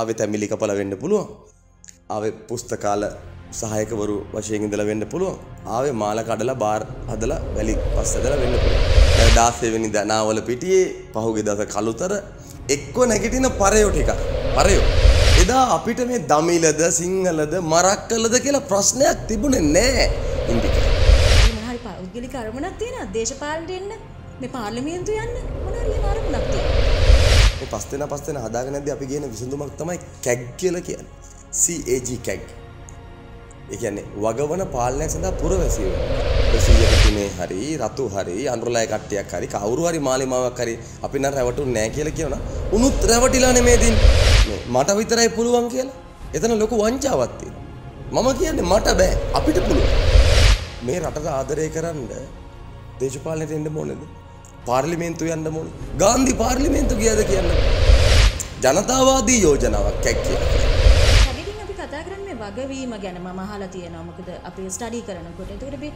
ආවේ තැමිලි කපල වෙන්න පුළුවන් ආවේ පුස්තකාල සහයකවරු වශයෙන් ඉඳලා වෙන්න පුළුවන් ආවේ මාල කඩලා බාර් හදලා වැලි පස් හදලා වෙන්න පුළුවන් දැන් 16 වෙනි දනාවල පිටියේ පහුගිය දවස කලුතර එක්ක නැගිටින පරයෝ ටික පරයෝ එදා අපිට මේ දමිලද සිංහලද මරක්කලද කියලා ප්‍රශ්නයක් තිබුණේ නැහැ ඉන්දිකා මොනහරි පෞද්ගලික අරමුණක් තියෙනවා දේශපාලනට එන්න මේ පාර්ලිමේන්තු යන්න මොනහරි අරමුණක් තියෙනවා පස්සෙන පස්සෙන හදාගෙන ඇද අපි කියන විසඳුමක් තමයි කැග් කියල කියන්න CAG කැග් එකන්නේ වගවන පාලනය සඳහා පුරවැසිව සියකතුනේ හරි රතු හරි අන්ුරලාය කට්ටයක් හරි කවරු හරි මාලිමාවක් හරි අපි නම් රැවටු නෑ කියල කියන උනුත් රැවටිලා නෙමේදී මට විතරයි පුළුවන් කියලා එතන ලොකු වංචාවත්තිය මම කියන්නේ මට බෑ අපිට පුළුව මේ රටට ආදරය කරන්න දේශපාලනයට එන්න මොනද පාර්ලිමේන්තු යන්න ඕනි. ගාන්ධි පාර්ලිමේන්තු ගියද කියන්න. ජනතාවාදී යෝජනාවක් ඇක් කියලා. හැබැයි අපි කතා කරන්නේ වගවීම ගැන මම අහලා තියෙනවා. මොකද අපි ස්ටඩි කරනකොට. ඒකට අපි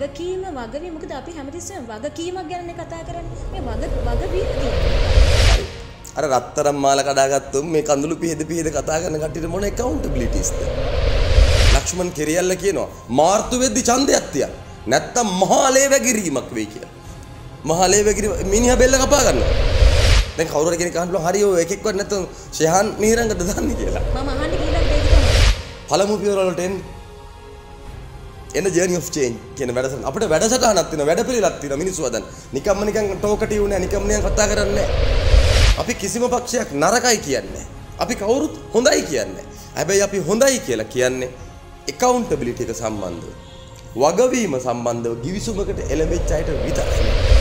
වගකීම වගවීම මොකද අපි හැමතිස්සෙම වගකීමක් ගැනනේ කතා කරන්නේ. මේ වග වගවීම කියන්නේ. අර රත්තරම් මාල කඩාගත්තොත් මේ කඳුළු පිහෙද පිහෙද කතා කරන කට්ටියට මොන accountabilitiesද? ලක්ෂ්මන් කෙරියල්ල කියනවා මාර්තු වෙද්දි ඡන්දයක් තියන්න. නැත්තම් මහාලේ වැගිරීමක් වෙයි කියලා. මහලේ වැගිරි මිනිහ බෙල්ල කපා ගන්නවා දැන් කවුරු හරි කෙනෙක් අහන්න පුළුවන් හරි ඔය එකෙක්වත් නැත්නම් ශෙහන් මිහිරංගද දන්නේ කියලා මම අහන්න කියලා පළමු පියවර වලට එන්නේ එන ජර්නි ඔෆ් චේන්ජ් කියන වැඩසටහන අපිට වැඩසටහනක් තියෙනවා වැඩපිළිවෙලක් තියෙනවා මිනිස්සු හදන නිකම්ම නිකන් ටෝක ටියු නෑ නිකම්ම නිකන් කතා කරන්නේ අපි කිසිම පක්ෂයක් නරකයි කියන්නේ අපි කවුරුත් හොඳයි කියන්නේ හැබැයි අපි හොඳයි කියලා කියන්නේ accountability එක සම්බන්ධව වගවීම සම්බන්ධව givisුමකට එළඹෙච්ච අයට විතරයි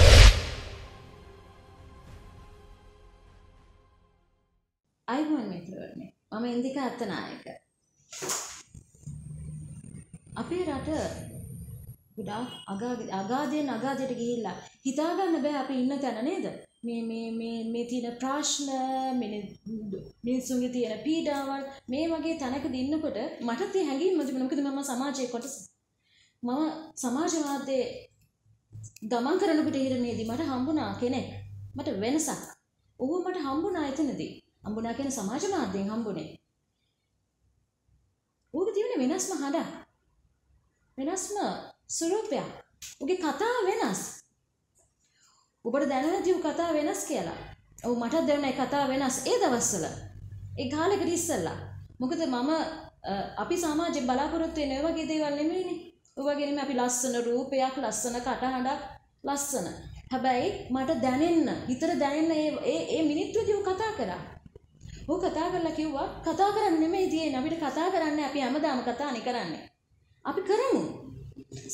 වෙන්දික අත්තනායක. අපේ රට ගොඩාක් අගාධයෙන් අගාධයට ගිහිල්ලා හිතාගන්න බෑ අපි ඉන්න තැන නේද? මේ මේ මේ මේ තියෙන ප්‍රශ්න මිනිස්සුන්ගේ තියෙන පීඩාවල් මේ වගේ තැනක දින්නකොට මට තිය හැඟීම් තිබුණා මොකද මම සමාජයේ කොටස මම සමාජවාදයේ ගමන් කරනකොට හිරණේදී මට හම්බුණා කෙනෙක් මට වෙනසක්. ඌව මට හම්බුණා එතනදී. හම්බුණා කියන සමාජ මාධ්‍යයෙන් හම්බුනේ. ඌගේ තියෙන වෙනස්ම හඬ. වෙනස්ම ස්වරූපය. ඌගේ කතාව වෙනස්. ඔබට දැනනදී ඌ කතාව වෙනස් කියලා. ඔව් මටත් දැනුණා ඒ කතාව වෙනස් ඒ දවස්වල. ඒ කාලෙකට ඉස්සෙල්ලා. මොකද මම අපි සමාජයෙන් බලාපොරොත්තු වෙන වගේ දේවල් නෙමෙයිනේ. ඔවගේ නෙමෙයි අපි ලස්සන රූපයක්, ලස්සන කටහඬක්, ලස්සන. හැබැයි මට දැනෙන්න, හිතට දැනෙන්න ඒ ඒ මිනිත්තුවේදී කතා කරා. ඌ කතා කරලා කිව්වා කතා කරන්න නෙමෙයි තියෙන්නේ අපිට කතා කරන්න අපි හැමදාම කතානේ කරන්නේ. අපි කරමු.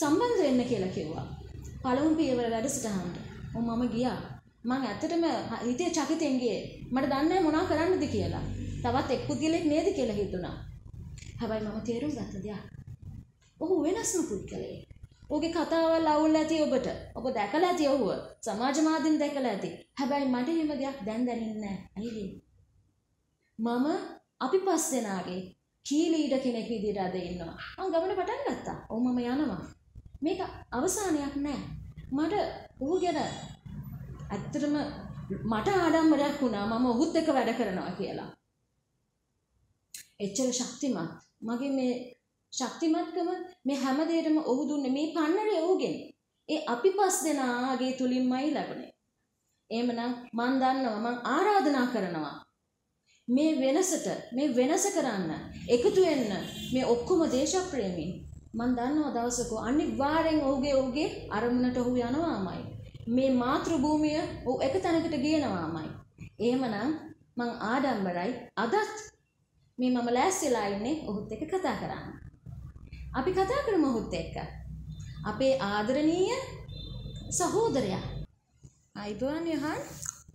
සම්බන්ධ වෙන්න කියලා කිව්වා. පළමු පියවර වැඩසටහනට. ඔව් මම ගියා. මං ඇත්තටම හිතේ චකිතෙන් ගියේ. මට දන්නේ මොනා කරන්නද කියලා. තවත් එක් පුද්ගලෙක් නේද කියලා හිතුණා. හැබැයි මම තේරුම් ගත්ත දෙයක්. ඔහු වෙනස්ම පුද්ගලයෙක්. ඔහුගේ කතාවල් අවුල් ඇති ඔබට. ඔබ දැකලා ඇති ඔහුව. සමාජ මාධ්‍යෙන් දැකලා ඇති. හැබැයි මට එහෙම දෙයක් දැන් දැනෙන්නේ නැහැ. ඇයි මම අපි පස් දෙනාගේ කී ලීඩර් කෙනෙක් විදිහට අද ඉන්නවා. මම ගමන පටන් ගත්තා. ඔව් මම යනවා. මේක අවසානයක් නෑ. මට ඌ ගැන ඇත්තටම මට ආඩම්බරයක් වුණා මම ඔහුත් එක්ක වැඩ කරනවා කියලා. එච්චර ශක්තිමත්. මගේ මේ ශක්තිමත්කම මේ හැමදේටම ඔහු දුන්නේ මේ පන්නරේ ඔහුගෙන්. ඒ අපි පස් දෙනාගේ තුලින්මයි ලැබුණේ. එහෙමනම් මම දන්නවා මම ආරාධනා කරනවා මේ වෙනසට මේ වෙනස කරන්න එකතු වෙන්න මේ ඔක්කොම දේශප්‍රේමීන් මම දන්නවා දවසක අනිවාර්යෙන් ඔහුගේ ඔහුගේ අරමුණට ඔහු යනවාමයි මේ මාතෘ භූමිය ඔහු එක තැනකට ගේනවාමයි එහෙමනම් මං ආඩම්බරයි අදත් මේ මම ලෑස්තිලා ඉන්නේ ඔහුත් එක්ක කතා කරන්න අපි කතා කරමු ඔහුත් එක්ක අපේ ආදරණීය සහෝදරයා අයිබෝන් යහන්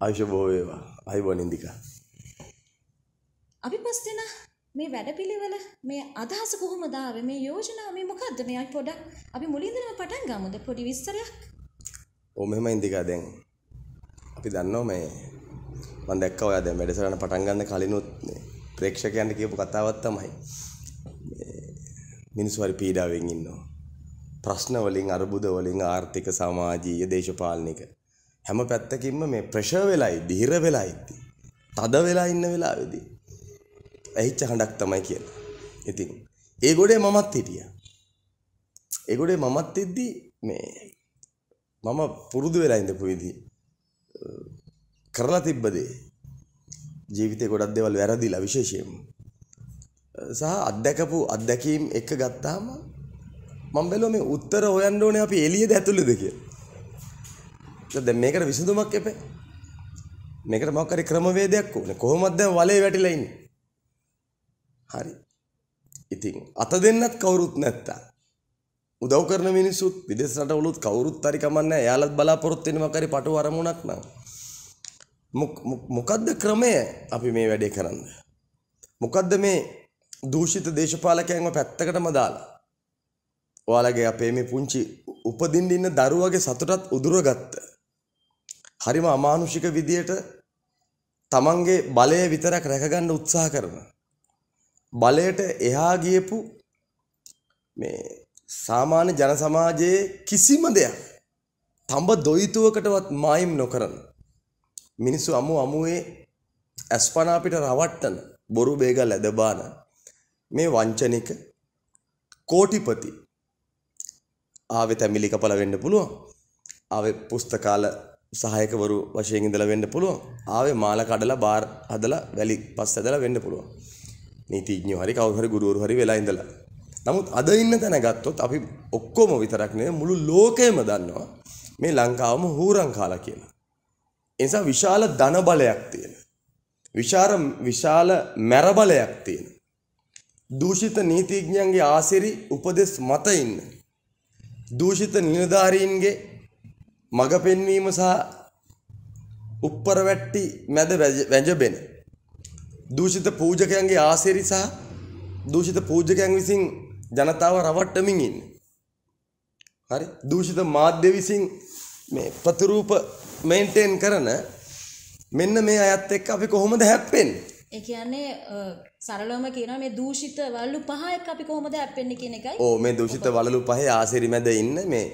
ආයිෂ බොහෝ වේවා අයිබෝන් ඉන්දිකා අපි පස්සෙන මේ වැඩපිළිවෙල මේ අදහස කොහොමද ආවේ මේ යෝජනාව මේ මොකද්ද මේ අපි පොඩක් අපි මුලින්දම පටන් ගමුද පොඩි විස්තරයක් ඔව් මෙහෙම ඉන්දිකා දැන් අපි දන්නවා මේ මම දැක්කා ඔයා දැන් වැඩසටහන පටන් ගන්න කලිනුත් ප්‍රේක්ෂකයන්ට කියපු කතාවක් තමයි මිනිස්සු හරි පීඩාවෙන් ඉන්නවා ප්‍රශ්න වලින් අරුබුද වලින් ආර්ථික සමාජීය දේශපාලනික හැම පැත්තකින්ම මේ ප්‍රෙෂර් වෙලා ඉදි හිර වෙලා ඉදි තද වෙලා ඉන්න වෙලාවේදී ඇහිච්ච හඬක් තමයි කියලා. ඉතින් ඒ ගොඩේ මමත් හිටියා. ඒ ගොඩේ මමත් ඉද්දි මේ මම පුරුදු වෙලා ඉඳපු විදි කරලා තිබ්බ දේ ජීවිතේ ගොඩක් දේවල් වැරදිලා විශේෂයෙන්ම සහ අත්දැකපු අත්දැකීම් එක ගත්තාම මම බැලුවා මේ උත්තර හොයන්න ඕනේ අපි එළියද ඇතුළේද කියලා. දැන් මේකට විසඳුමක් එපේ. මේකට මොකක් හරි ක්‍රමවේදයක් ඕනේ. කොහොමද දැන් වලේ වැටිලා ඉන්නේ? හරි. ඉතින් අත දෙන්නත් කවුරුත් නැත්තම් උදව් කරන මිනිස්සුත් විදේශ රටවලුත් කවුරුත් හරි කමන්නේ නැහැ. එයාලත් බලාපොරොත්තු වෙන මොකරි පටු අරමුණක් නම්. මොකද්ද ක්‍රමය අපි මේ වැඩේ කරන්න? මොකද්ද මේ දූෂිත දේශපාලකයන්ව පැත්තකටම දාලා ඔයාලගේ අපේ මේ පුංචි උපදින්න ඉන්න දරුවගේ සතුටත් උදුරගත්ත. හරිම අමානුෂික විදියට තමන්ගේ බලය විතරක් රැකගන්න උත්සාහ කරනවා. බලයට එහා ගියපු මේ සාමාන්‍ය ජන සමාජයේ කිසිම දෙයක් තඹ දොයිතුවකටවත් මායිම් නොකරන මිනිස්සු අමු අමුවේ ඇස්පනා පිට රවට්ටන බොරු බේගල් ඇදබාන මේ වංචනික කෝටිපති ආවේ තැමිලි කපලා වෙන්න පුළුවන් ආවේ පුස්තකාල සහායකවරු වශයෙන් ඉඳලා වෙන්න පුළුවන් ආවේ මාල කඩලා බාර් හදලා වැලි පස් ඇදලා වෙන්න පුළුවන් නීතිඥයෝ හරි කවුරු හරි ගුරුවරු හරි වෙලා ඉඳලා. නමුත් අද ඉන්න තැන ගත්තොත් අපි ඔක්කොම විතරක් නෙවෙයි මුළු ලෝකයම දන්නවා මේ ලංකාවම හූරන් කාලා කියලා. ඒ නිසා විශාල ධන බලයක් තියෙන. විශාල විශාල මැර බලයක් තියෙන. දූෂිත නීතිඥයන්ගේ ආසිරි උපදෙස් මත ඉන්න. දූෂිත නිලධාරීන්ගේ මග පෙන්වීම සහ උප්පරවැට්ටි මැද වැජබෙන දූෂිත පූජකයන්ගේ ආශේරි සහ දූෂිත පූජකයන් විසින් ජනතාව රවට්ටමින් ඉන්නේ. හරි? දූෂිත මාධ්‍ය විසින් මේ ප්‍රතිරූප මේන්ටේන් කරන මෙන්න මේ අයත් එක්ක අපි කොහොමද හැප්පෙන්නේ? ඒ කියන්නේ සරලවම කියනවා මේ දූෂිත වලලු පහ එක්ක අපි කොහොමද හැප්පෙන්නේ කියන එකයි. ඕ මේ දූෂිත වලලු පහේ ආශේරි මැද ඉන්න මේ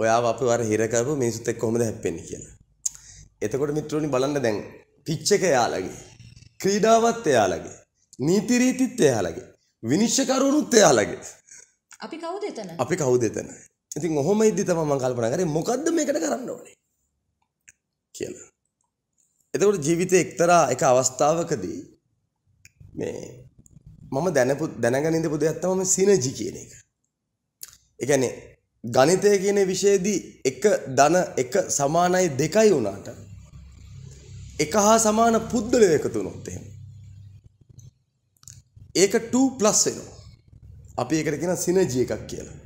ඔයාව අපි වර හිර කරපු මිනිසුත් එක්ක කොහොමද හැප්පෙන්නේ කියලා. එතකොට මිත්‍රෝනි බලන්න දැන් පිච් එක යාළගේ ක්‍රීඩාවත් එයාලගේ. නීතිරීතිත් එයාලගේ. විනිශ්චකරුණුත් එයාලගේ. අපි කවුද එතන? අපි කවුද එතන? ඉතින් ඔහොම ඉද්දි තමයි මම කල්පනා කරේ මොකද්ද මේකට කරන්න ඕනේ කියලා. එතකොට ජීවිතේ එක්තරා එක අවස්ථාවකදී මේ මම දැනපු දැනගෙන ඉඳපු දෙයක් තමයි සිනර්ජි කියන එක. ඒ කියන්නේ ගණිතය කියන විෂයේදී එක ධන එක සමානයි දෙකයි වුණාට එක හා සමාන පුද්ගලයෝ එකතු වුණොත් එහෙම. ඒක 2+ වෙනවා. අපි ඒකට කියන සිනර්ජි එකක් කියලා.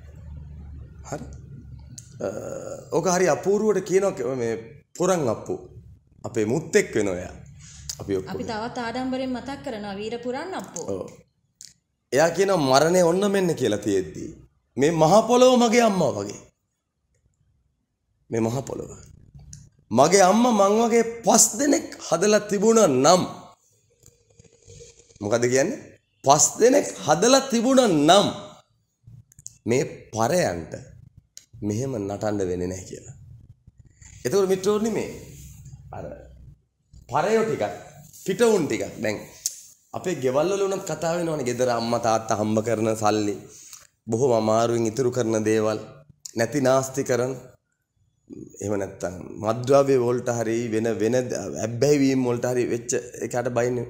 හරි. ඕක හරි අපූර්වට කියනවා මේ පොරන් අප්පු. අපේ මුත් එක් වෙනවා එයා. අපි ඔක්කොම. අපි තවත් ආඩම්බරෙන් මතක් කරනවා වීර පුරන් අප්පු. ඔව්. එයා කියනවා මරණය ඔන්න මෙන්න කියලා තියෙද්දි මේ මහ පොළොව මගේ අම්මා වගේ. මේ මහ පොළොව. මගේ අම්ම මං වගේ පස් දෙනෙක් හදලා තිබුණා නම් මොකද කියන්නේ පස් දෙනෙක් හදලා තිබුණා නම් මේ පරයන්ට මෙහෙම නටන්න වෙන්නේ නැහැ කියලා. එතකොට මිත්‍රෝනි මේ අර පරයෝ ටිකක් පිටවුන් ටිකක් දැන් අපේ ගෙවල් වල උනත් කතා වෙනවනේ ගෙදර අම්මා තාත්තා හම්බ කරන සල්ලි බොහොම අමාරුවෙන් ඉතුරු කරන දේවල් නැති නාස්ති කරන එහෙම නැත්තම් මද්ද්‍රව්‍ය වලට හරි වෙන වෙන ඇබ්බැහිවීම් වලට හරි වෙච්ච එකකට බයින්නේ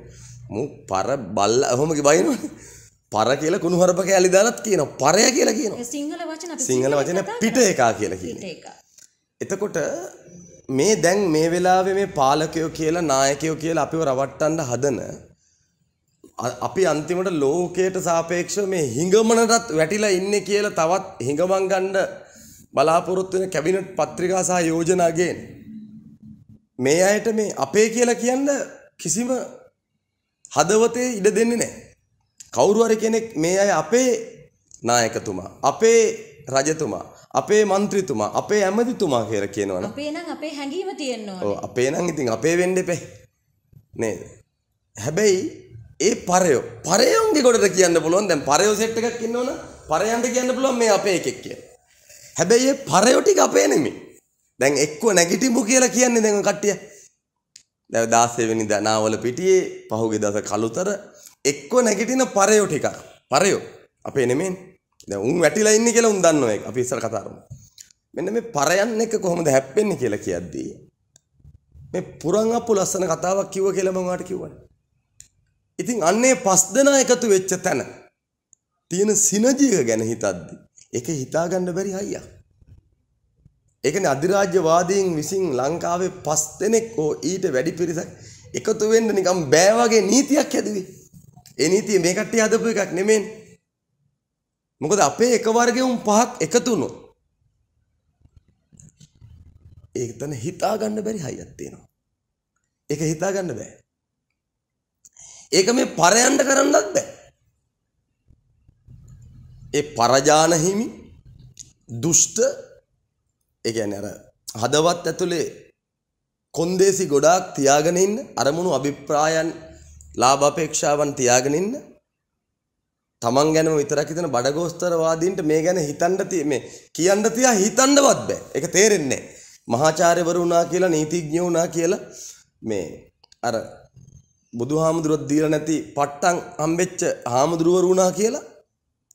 මූ පර බල්ලා ඔහොම බයිනවනේ පර කියලා කුණුහරුප කෑලි දාලත් කියනවා පරය කියලා කියනවා සිංහල වචන සිංහල වචන පිට එකා කියලා කියනවා එතකොට මේ දැන් මේ වෙලාවේ මේ පාලකයෝ කියලා නායකයෝ කියලා අපිව රවට්ටන්න හදන අපි අන්තිමට ලෝකයට සාපේක්ෂව මේ හිඟමනටත් වැටිලා ඉන්නේ කියලා තවත් හිඟමන් ගන්න බලාපොරොත්තු වෙන කැබිනට් පත්‍රිකා සහ යෝජනා ගේන මේ අයට මේ අපේ කියලා කියන්න කිසිම හදවතේ ඉඩ දෙන්නේ නැහැ. කවුරු හරි කෙනෙක් මේ අය අපේ නායකතුමා, අපේ රජතුමා, අපේ മന്ത്രിතුමා, අපේ ඇමතිතුමා කියලා කියනවනේ. අපේ නම් අපේ හැඟීම තියෙන්න ඕනේ. ඔව් අපේ නම් ඉතින් අපේ වෙන්න එපේ. නේද? හැබැයි ඒ පරයෝ පරයෝන්ගේ ගොඩට කියන්න පුළුවන් දැන් පරයෝ සෙට් එකක් ඉන්නවනම් පරයන්ට කියන්න පුළුවන් මේ අපේ එකෙක් කියලා. හැබැයි ඒ පරයෝ ටික අපේ නෙමෙයි. දැන් එක්කව නැගිටිමු කියලා කියන්නේ දැන් කට්ටිය. දැන් 16 වෙනිදා නාවල පිටියේ පහුගිය දවස කලුතර එක්කව නැගිටින පරයෝ ටික. පරයෝ අපේ නෙමෙයිනේ. දැන් උන් වැටිලා ඉන්නේ කියලා උන් දන්නෝ ඒක. අපි ඉස්සර කතා කරමු. මෙන්න මේ පරයන් එක කොහොමද හැප්පෙන්නේ කියලා කියද්දී මේ පුරන් අප්පු ලස්සන කතාවක් කිව්ව කියලා මම ඔයාලට කිව්වනේ. ඉතින් අන්නේ පස් දෙනා එකතු වෙච්ච තැන තියෙන සිනර්ජි එක ගැන හිතද්දී ඒක හිතා ගන්න බැරි හයියක්. ඒ කියන්නේ අධිරාජ්‍යවාදීන් විසින් ලංකාවේ 5 දෙනෙක් හෝ ඊට වැඩි පිරිසක් එකතු වෙන්න නිකම් බෑ වගේ නීතියක් හැදුවේ. ඒ නීතිය මේ කට්ටිය හදපු එකක් නෙමෙයි. මොකද අපේ එක වර්ගෙවුම් පහක් එකතු වුණොත් ඒක තන හිතා ගන්න බැරි හයියක් තියෙනවා. ඒක හිතා ගන්න බෑ. ඒක මේ පරයන්ඩ කරන්නත් බෑ. ඒ පරජාන හිමි දුෂ්ට ඒ කියන්නේ අර හදවත් ඇතුලේ කොන්දේසි ගොඩාක් තියාගෙන ඉන්න අරමුණු අභිප්‍රායන් ලාභ අපේක්ෂාවන් තියාගෙන ඉන්න තමන් ගැනම විතරක් හිතන බඩගෝස්තරවාදීන්ට මේ ගැන හිතන්න මේ කියන්න තියා හිතන්නවත් බෑ ඒක තේරෙන්නේ මහාචාර්යවරු වුණා කියලා නීතිඥ වුණා කියලා මේ අර බුදුහාමුදුරුවෝ දීලා නැති පට්ටම් හම්බෙච්ච හාමුදුරුවරු වුණා කියලා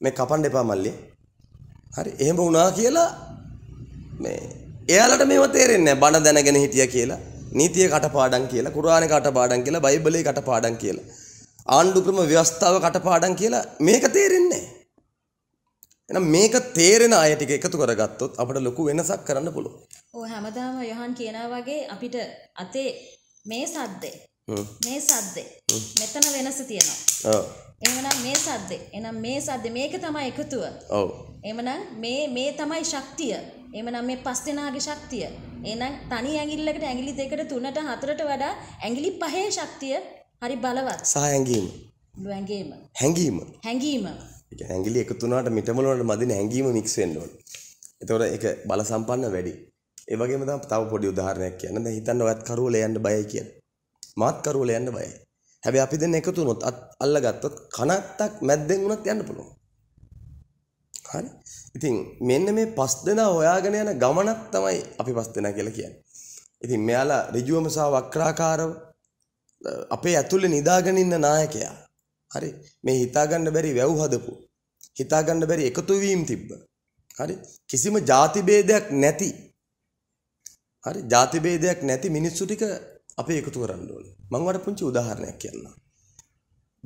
මේ කපන්න එපා මල්ලි. හරි එහෙම වුණා කියලා මේ එයාලට මේව තේරෙන්නේ නැහැ බණ දැනගෙන හිටියා කියලා. නීතිය කටපාඩම් කියලා, කුරානේ කටපාඩම් කියලා, බයිබලයේ කටපාඩම් කියලා. ආණ්ඩු ක්‍රම ව්‍යවස්ථාව කටපාඩම් කියලා මේක තේරෙන්නේ එහෙනම් මේක තේරෙන අය ටික එකතු කරගත්තොත් අපිට ලොකු වෙනසක් කරන්න පුළුවන්. ඔව් හැමදාම යහන් කියනා වගේ අපිට අතේ මේ සද්දේ මේ සද්දේ මෙතන වෙනස තියෙනවා. ඔව්. එමනම් මේ සද්දේ. එනම් මේ සද්දේ මේක තමයි එකතුව. ඔව්. එමනම් මේ මේ තමයි ශක්තිය. එමනම් මේ පස් දෙනාගේ ශක්තිය. එහෙනම් තනි ඇඟිල්ලකට ඇඟිලි දෙකට තුනට හතරට වඩා ඇඟිලි පහේ ශක්තිය හරි බලවත්. සහ ඇඟීම. ඇඟීම. හැඟීම. හැඟීම. ඒ ඇඟිලි එකතු වුණාට මිටමල වලට මදින හැඟීම මික්ස් වෙන්න ඕනේ. එතකොට ඒක බල සම්පන්න වැඩි. ඒ වගේම තව පොඩි උදාහරණයක් කියන්න. දැන් හිතන්න ඔයත් කරුවල යන්න බයයි කියන. මාත් කරුවල යන්න බයයි. හැබැයි අපි දෙන්න එකතු වුණොත් අල්ලගත්තොත් කනත්තක් මැද්දෙන් වුණත් යන්න පුළුවන්. හරි. ඉතින් මෙන්න මේ පස් දෙනා හොයාගෙන යන ගමනක් තමයි අපි පස් දෙනා කියලා කියන්නේ. ඉතින් මෙයාලා ඍජුවම සහ වක්‍රාකාරව අපේ ඇතුලේ නිදාගෙන ඉන්න නායකයා. හරි. මේ හිතාගන්න බැරි වැව් හදපු. හිතාගන්න බැරි එකතු වීම තිබ්බ. හරි. කිසිම ಜಾති බේදයක් නැති. හරි. ಜಾති බේදයක් නැති මිනිස්සු ටික අපි එකතු කරන්න ඕනේ. මම වට පුංචි උදාහරණයක් කියන්නම්.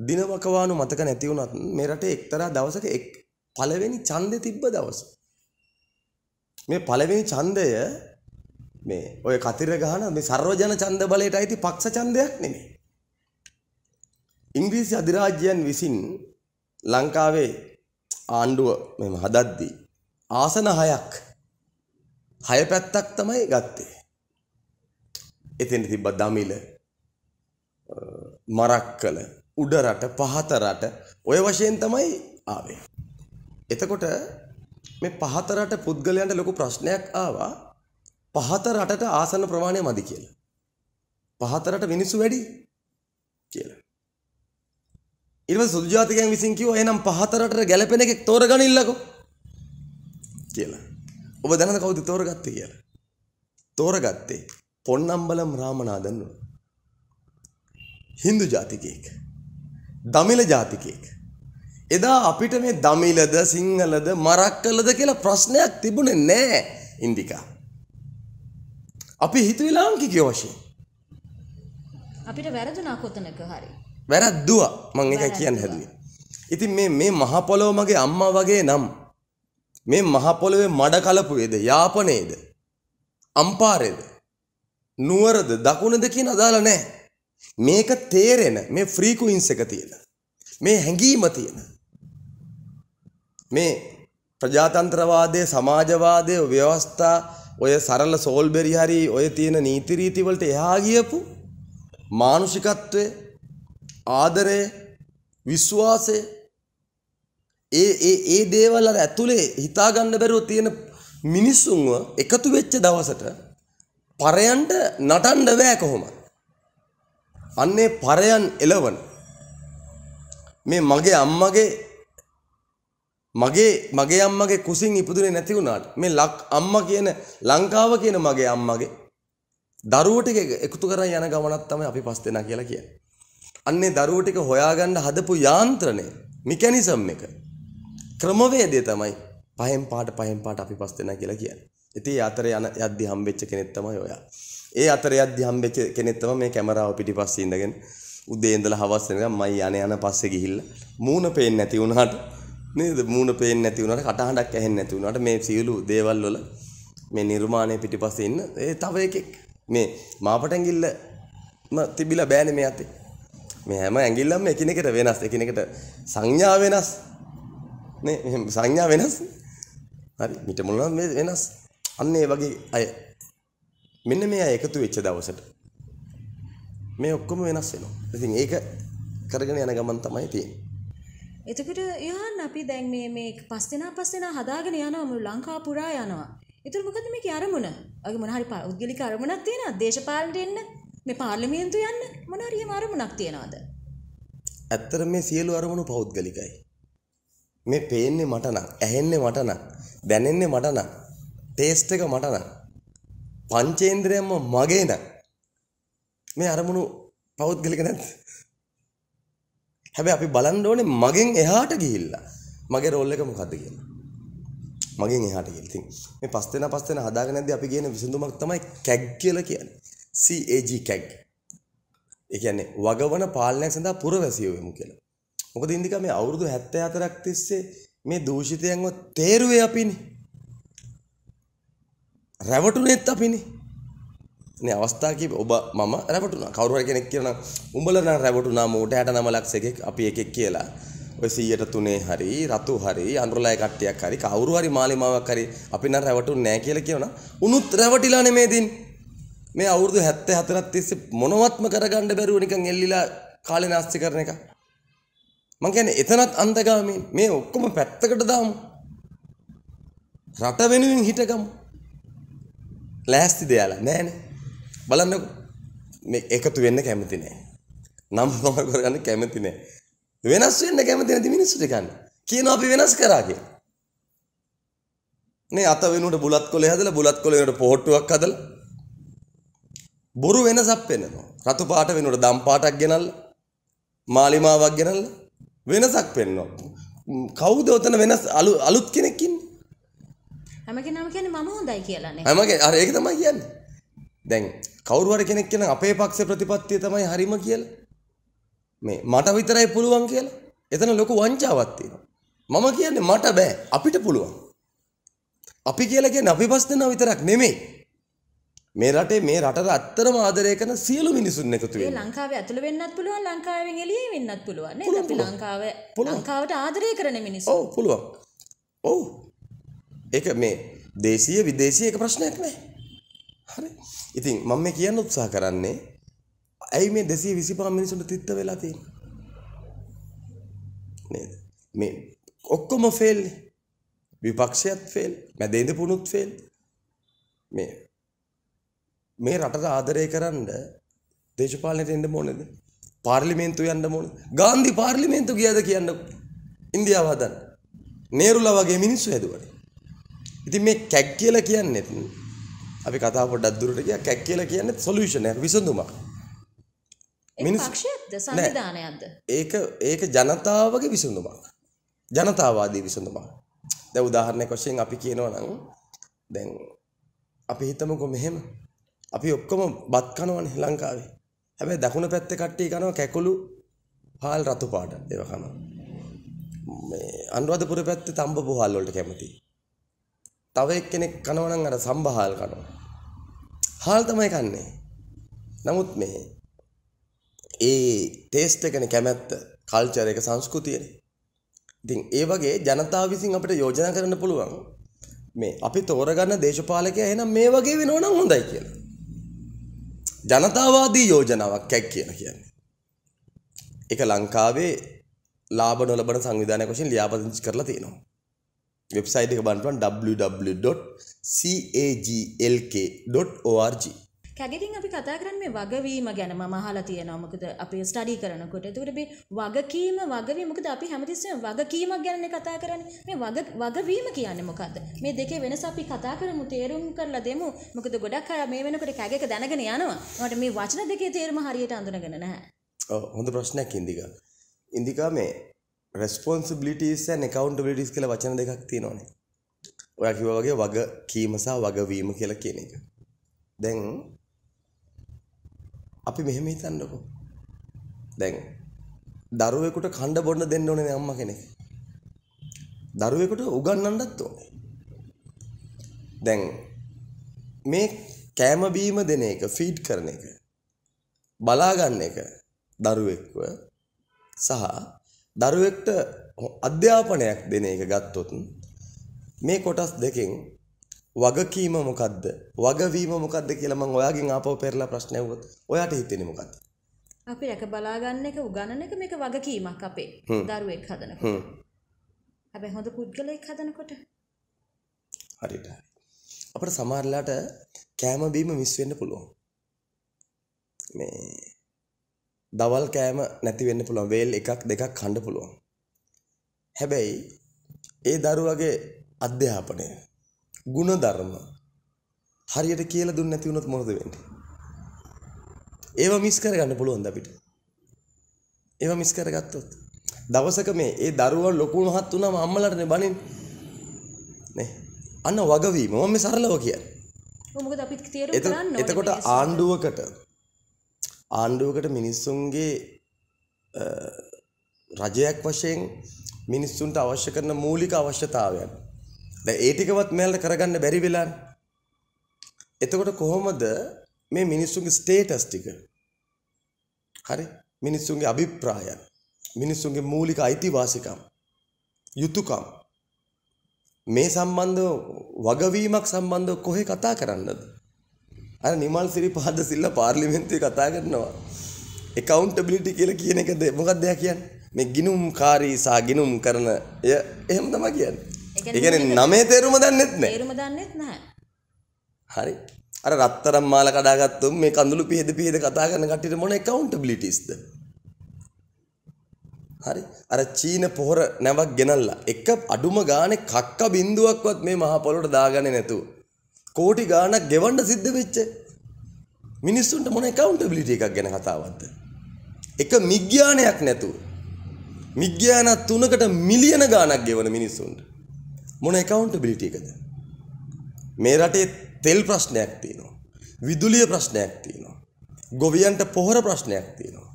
දිනවකවානු මතක නැති වුණත් මේ රටේ එක්තරා දවසක එක් පළවෙනි ඡන්දෙ තිබ්බ දවස. මේ පළවෙනි ඡන්දය මේ ඔය කතිර ගහන මේ සර්වජන ඡන්ද බලයට අයිති පක්ෂ ඡන්දයක් නෙමෙයි. ඉංග්‍රීසි අධිරාජ්‍යයන් විසින් ලංකාවේ ආණ්ඩුව මෙම හදද්දී ආසන හයක් හය පැත්තක් තමයි ගත්තේ. එතෙන් තිබ්බ දමිල මරක්කල උඩරට පහතරට ඔය වශයෙන් තමයි ආවේ. එතකොට මේ පහතරට පුද්ගලයන්ට ලොකු ප්‍රශ්නයක් ආවා පහතරටට ආසන ප්‍රමාණය මදි කියලා. පහතරට මිනිස්සු වැඩි කියලා. ඊළඟ සුදු ජාතිකයන් විසින් කිව්වා එහෙනම් පහතරට ගැලපෙන එකෙක් තෝරගනින්නලකෝ කියලා. ඔබ දැනන කවුද තෝරගත්තේ කියලා. තෝරගත්තේ පොන්නම්බලම් රාමනාදන් හින්දු ජාතිකයෙක් දමිල ජාතිකයෙක් එදා අපිට මේ දමිලද සිංහලද මරක්කලද කියලා ප්‍රශ්නයක් තිබුණේ නෑ ඉන්දිකා අපි හිතුවේ ලාංකිකයෝ වශයෙන් අපිට වැරදුනා කොතනක හරි වැරද්දුවා මං එකයි කියන්න හැදුවේ ඉතින් මේ මේ මහ පොළොව මගේ අම්මා වගේ නම් මේ මහ පොළොවේ මඩ කලපුවේද යාපනයේද අම්පාරේද නුවරද දකුණද කියන අදාළ නැහැ. මේක තේරෙන මේ ෆ්‍රීකුයින්ස් එක තියෙන. මේ හැඟීම තියෙන. මේ ප්‍රජාතන්ත්‍රවාදය සමාජවාදය ව්‍යවස්ථා ඔය සරල සෝල්බෙරි හරි ඔය තියෙන නීති රීති වලට එහා ගියපු මානුෂිකත්වය ආදරය විශ්වාසය ඒ ඒ ඒ දේවල් අර ඇතුලේ හිතා ගන්න බැරුව තියෙන මිනිස්සුන්ව එකතු වෙච්ච දවසට පරයන්ට නටන්න බෑ කොහොමද? අන්නේ පරයන් එලවන මේ මගේ අම්මගේ මගේ මගේ අම්මගේ කුසින් ඉපදුනේ නැති වුණාට මේ ලක් අම්මා කියන ලංකාව කියන මගේ අම්මගේ දරුවෝ ටික එකතු කරන් යන ගමනක් තමයි අපි පස් දෙනා කියලා කියන්නේ. අන්නේ දරුවෝ ටික හොයාගන්න හදපු යාන්ත්‍රණය, මෙකැනිසම් එක ක්‍රමවේදය තමයි පහෙන් පාට පහෙන් පාට අපි පස් දෙනා කියලා කියන්නේ. ඉතින් අතර යන යද්දි හම්බෙච්ච කෙනෙක් තමයි ඔයා. ඒ අතර යද්දි හම්බෙච්ච කෙනෙක් තමයි මේ කැමරාව පිටිපස්සේ ඉඳගෙන උදේ ඉඳලා හවස වෙනකම් මයි යන යන පස්සේ ගිහිල්ලා මූණ පේන්නේ නැති වුණාට නේද මූණ පේන්නේ නැති වුණාට කටහඬක් ඇහෙන්නේ නැති වුණාට මේ සියලු දේවල් වල මේ නිර්මාණයේ පිටිපස්සේ ඉන්න ඒ තව එකෙක් මේ මාපටැඟිල්ල ම තිබිලා බෑනේ මේ අතේ. මේ හැම ඇඟිල්ලම එකිනෙකට වෙනස් එකිනෙකට සංඥා වෙනස් නේ සංඥා වෙනස් හරි මිට මුලම වෙනස් අන්න ඒ වගේ අය මෙන්න මේ අය එකතු වෙච්ච දවසට මේ ඔක්කොම වෙනස් වෙනවා. ඉතින් ඒක කරගෙන යන ගමන් තමයි තියෙන්නේ. එතකොට යහන් අපි දැන් මේ මේ පස් දෙනා පස් දෙනා හදාගෙන යනවා මුළු ලංකාව පුරා යනවා. ඒතර මොකද මේකේ අරමුණ? අගේ මොන හරි උද්ගලික අරමුණක් තියෙනවද? දේශපාලනට එන්න මේ පාර්ලිමේන්තු යන්න මොන හරි අරමුණක් තියෙනවද? ඇත්තට මේ සියලු අරමුණු පෞද්ගලිකයි. මේ පේන්නේ මට නම්, ඇහෙන්නේ මට නම්, දැනෙන්නේ මට නම්, ටේස්ට් එක මට නම් පංචේන්ද්‍රයම මගේ නම් මේ අරමුණු පෞද්ගලික නැද්ද? හැබැයි අපි බලන්න ඕනේ මගෙන් එහාට ගිහිල්ලා මගේ රෝල් එක මොකද්ද කියලා. මගෙන් එහාට ගිහින්. ඉතින් මේ පස් දෙනා පස් දෙනා හදාගෙන නැද්දී අපි කියන විසඳුමක් තමයි කැග් කියලා කියන්නේ. CAG කැග්. ඒ කියන්නේ වගවන පාලනයක් සඳහා පුරවැසියෝ වෙමු කියලා. මොකද ඉන්දිකා මේ අවුරුදු 74ක් තිස්සේ මේ දූෂිතයන්ව තේරුවේ අපිනේ. රැවටුනෙත් අපිනේ. නේ අවස්ථා කිප ඔබ මම රැවටුණා. කවුරු හරි කෙනෙක් කියනවා උඹලා නම් රැවටුණා මෝට 60 නමලක්ස් එකෙක් අපි එකෙක් කියලා. ඔය 103 හරි රතු හරි අනුරලාය කට්ටියක් හරි කවුරු හරි මාලිමාවක් හරි අපි නම් රැවටුන්නේ නැහැ කියලා කියනවා. උනුත් රැවටිලා නෙමේ දින්. මේ අවුරුදු 74ක් තිස්සේ මොනවත්ම කරගන්න බැරුව නිකන් එල්ලිලා කාලේ නාස්ති කරන එක. මං කියන්නේ එතනත් අන්තගාමී මේ ඔක්කොම පැත්තකට දාමු. රට වෙනුවෙන් හිටගමු. ලෑස්ති දෙයාලා නෑනේ. බලන්නකො මේ එකතු වෙන්න කැමති නෑ. නම් මම කරගන්න කැමති නෑ. වෙනස් වෙන්න කැමති නැති මිනිස්සු දෙකන්න. කියනවා අපි වෙනස් කරා කියලා. මේ අත වෙනුවට බුලත් කොලේ හැදලා බුලත් කොලේ වෙනුවට පොහට්ටුවක් හදලා බොරු වෙනසක් වෙනවා. රතු පාට වෙනුවට දම් පාටක් ගෙනල්ලා මාලිමාවක් ගෙනල්ලා වෙනසක් වෙන්නවා. කවුද ඔතන වෙනස් අලුත් කෙනෙක් ඉන්නේ? හැමකෙනම කියන්නේ මම හොඳයි කියලානේ. හැමකෙ අර ඒක තමයි කියන්නේ. දැන් කවුරු හරි කෙනෙක් කියන අපේ පක්ෂ ප්‍රතිපත්තිය තමයි හරිම කියලා. මේ මට විතරයි පුළුවන් කියලා. එතන ලොකු වංචාවක් තියෙනවා. මම කියන්නේ මට බෑ අපිට පුළුවන්. අපි කියලා කියන්නේ අපි පස් දෙනා විතරක් නෙමෙයි. මේ රටේ මේ රටට ඇත්තටම ආදරය කරන සියලු මිනිසුන් එකතු වෙනවා. ලංකාවේ ඇතුළ වෙන්නත් පුළුවන්, ලංකාවෙන් එළියේ වෙන්නත් පුළුවන් නේද? අපි ලංකාව ලංකාවට ආදරය කරන මිනිස්සු. ඔව් පුළුවන්. ඔව් ඒක මේ දේශීය විදේශීය එක ප්‍රශ්නයක් නෑ. හරි. ඉතින් මම මේ කියන්න උත්සාහ කරන්නේ ඇයි මේ 225 මිනිසුන්ට තිත්ත වෙලා තියෙන්නේ? නේද? මේ ඔක්කොම ෆේල්. විපක්ෂයත් ෆේල්, මැද ඉඳපුණුත් ෆේල්. මේ මේ රටට ආදරය කරන්න දේශපාලනයට එන්න ඕනේද? පාර්ලිමේන්තුව යන්න ඕනේද? ගාන්ධි පාර්ලිමේන්තුව ගියාද කියන්නකෝ. ඉන්දියාව හදන්න. නේරුලා වගේ මිනිස්සු හැදුවනේ. ඉතින් මේ කැක් කියලා කියන්නේ අපි කතාව පොඩ්ඩක් දුරට ගියා කැක් කියලා කියන්නේ සොලියුෂන් එකක් විසඳුමක්. මිනිස් පක්ෂයක්ද සංවිධානයක්ද? ඒක ඒක ජනතාවගේ විසඳුමක්. ජනතාවාදී විසඳුමක්. දැන් උදාහරණයක් වශයෙන් අපි කියනවා නම් දැන් අපි හිතමුකෝ මෙහෙම අපි ඔක්කොම බත් කනවනේ ලංකාවේ. හැබැයි දකුණු පැත්තේ කට්ටිය කනවා කැකුළු පාල් රතු පාට ඒව කනවා. මේ අනුරාධපුර පැත්තේ තඹ පොහල් වලට කැමති. තව එක්කෙනෙක් කනවා නම් අර සම්භාල් කනවා. හාල් තමයි කන්නේ. නමුත් මේ ඒ ටේස්ට් එකනේ කැමැත්ත, කල්චර් එක, සංස්කෘතියනේ. ඉතින් ඒ වගේ ජනතාව විසින් අපිට යෝජනා කරන්න පුළුවන් මේ අපි තෝරගන්න දේශපාලකයා එහෙනම් මේ වගේ වෙනව නම් හොඳයි කියලා. ජනතාවාදී යෝජනාවක් කැක් කියලා කියන්නේ. ඒක ලංකාවේ ලාභ නොලබන සංවිධානයක් වශයෙන් ලියාපදිංචි කරලා තියෙනවා. වෙබ්සයි් එක බන්ටුවන් www.caglk.org කැගෙතින් අපි කතා කරන්න මේ වගවීම ගැන මම අහලා තියෙනවා මොකද අපි ස්ටඩි කරනකොට ඒකට මේ වගකීම වගවීම මොකද අපි හැමතිස්සෙම වගකීමක් ගැනනේ කතා කරන්නේ මේ වග වගවීම කියන්නේ මොකද්ද මේ දෙකේ වෙනස අපි කතා කරමු තේරුම් කරලා දෙමු මොකද ගොඩක් අය මේ වෙනකොට කැගක දැනගෙන යනවා මට මේ වචන දෙකේ තේරුම හරියට අඳුනගෙන නැහැ ඔව් හොඳ ප්‍රශ්නයක් ඉන්දිකා ඉන්දිකා මේ රෙස්පොන්සිබිලිටස් ඇන් එකකවන්ටබිලිටිස් කියල වචන දෙකක් තියෙනවානේ ඔය කිව වගේ වග කීමසා වගවීම කියලා කියන එක දැන් අපි මෙහෙම හිතන්නකෝ දැන් දරුවෙකුට කණ්ඩ බොන්න දෙන්න ඕනේ අම්ම කෙනෙක් දරුවෙකුට උගන්නන්නත් ඕනේ දැන් මේ කෑම බීම දෙන එක ෆීඩ් කරන එක බලාගන්න එක දරුවෙක්ව සහ දරුවෙක්ට අධ්‍යාපනයක් දෙන එක ගත්තොත් මේ කොටස් දෙකෙන් වගකීම මොකද්ද වගවීම මොකද්ද කියලා මම ඔයාගෙන් ආපහු පෙරලා ප්‍රශ්න ඇහුවොත් ඔයාට හිතෙන්නේ මොකද්ද අපි රැක බලා ගන්න එක උගන්නන එක මේක වගකීමක් අපේ දරුවෙක් හදනකොට හැබැයි හොඳ පුද්ගලයෙක් හදනකොට හරියට අපිට සමහරලාට කෑම බීම මිස් වෙන්න පුළුවන් මේ දවල් කෑම නැති වෙන්න පුළුවන්. වේල් එකක් දෙකක් කන්න පුළුවන්. හැබැයි ඒ දරුවගේ අධ්‍යාපනය ಗುಣධර්ම හරියට කියලා දුන්නේ නැති වුණොත් මොකද වෙන්නේ? ඒවා මිස් කරගන්න පුළුවන්ද අපිට? ඒවා මිස් කරගත්තොත් දවසක මේ ඒ දරුවා ලොකු මහත් වුණාම අම්මලාටනේ බනින්නේ. නේ? අන්න වගවීම මම මේ සරලව කියන්නේ. මොකද අපිත් තේරුම් ගන්න ඕනේ. එතකොට ආණ්ඩුවකට ආණ්ඩුවකට මිනිස්සුන්ගේ රජයක් වශයෙන් මිනිස්සුන්ට අවශ්‍ය කරන මූලික අවශ්‍යතාවයන්. දැන් ඒ ටිකවත් මෙයාලට කරගන්න බැරි වෙලානේ. එතකොට කොහොමද මේ මිනිස්සුන්ගේ ස්ටේටස් ටික? හරි. මිනිස්සුන්ගේ අභිප්‍රායන්, මිනිස්සුන්ගේ මූලික අයිතිවාසිකම්, යුතුයකම් මේ සම්බන්ධව වගවීමක් සම්බන්ධව කොහේ කතා කරන්නද? අර නිමල් සිරිපාද සිල්ලා පාර්ලිමේන්තුවේ කතා කරනවා. accountability කියලා කියන එකද මොකක්ද එයා කියන්නේ? මේ ගිනුම්කාරී සහ ගිනුම් කරන එය එහෙම තමයි කියන්නේ. ඒ කියන්නේ නමේ තේරුම දන්නෙත් නැහැ. තේරුම දන්නෙත් නැහැ. හරි. අර රත්තරම් මාල කඩාගත්තුම් මේ කඳුළු පිහෙද පිහෙද කතා කරන කට්ටියට මොන accountabilities ද? හරි අර චීන පොහොර නැවක් ගෙනල්ලා එක අඩුම ගානේ කක්ක බින්දුවක්වත් මේ මහා පොළොට දාගන්නේ නැතුව කෝටි ගාණක් ගෙවන්න සිද්ධ වෙච්ච මිනිස්සුන්ට මොන accountability එකක් ගැන කතාවක්ද? එක මිග්ඥානයක් නැතුව මිග්ඥාන තුනකට මිලියන ගාණක් ගෙවන මිනිස්සුන්ට මොන accountability එකද? මේ රටේ තෙල් ප්‍රශ්නයක් තියෙනවා. විදුලිය ප්‍රශ්නයක් තියෙනවා. ගොවියන්ට පොහොර ප්‍රශ්නයක් තියෙනවා.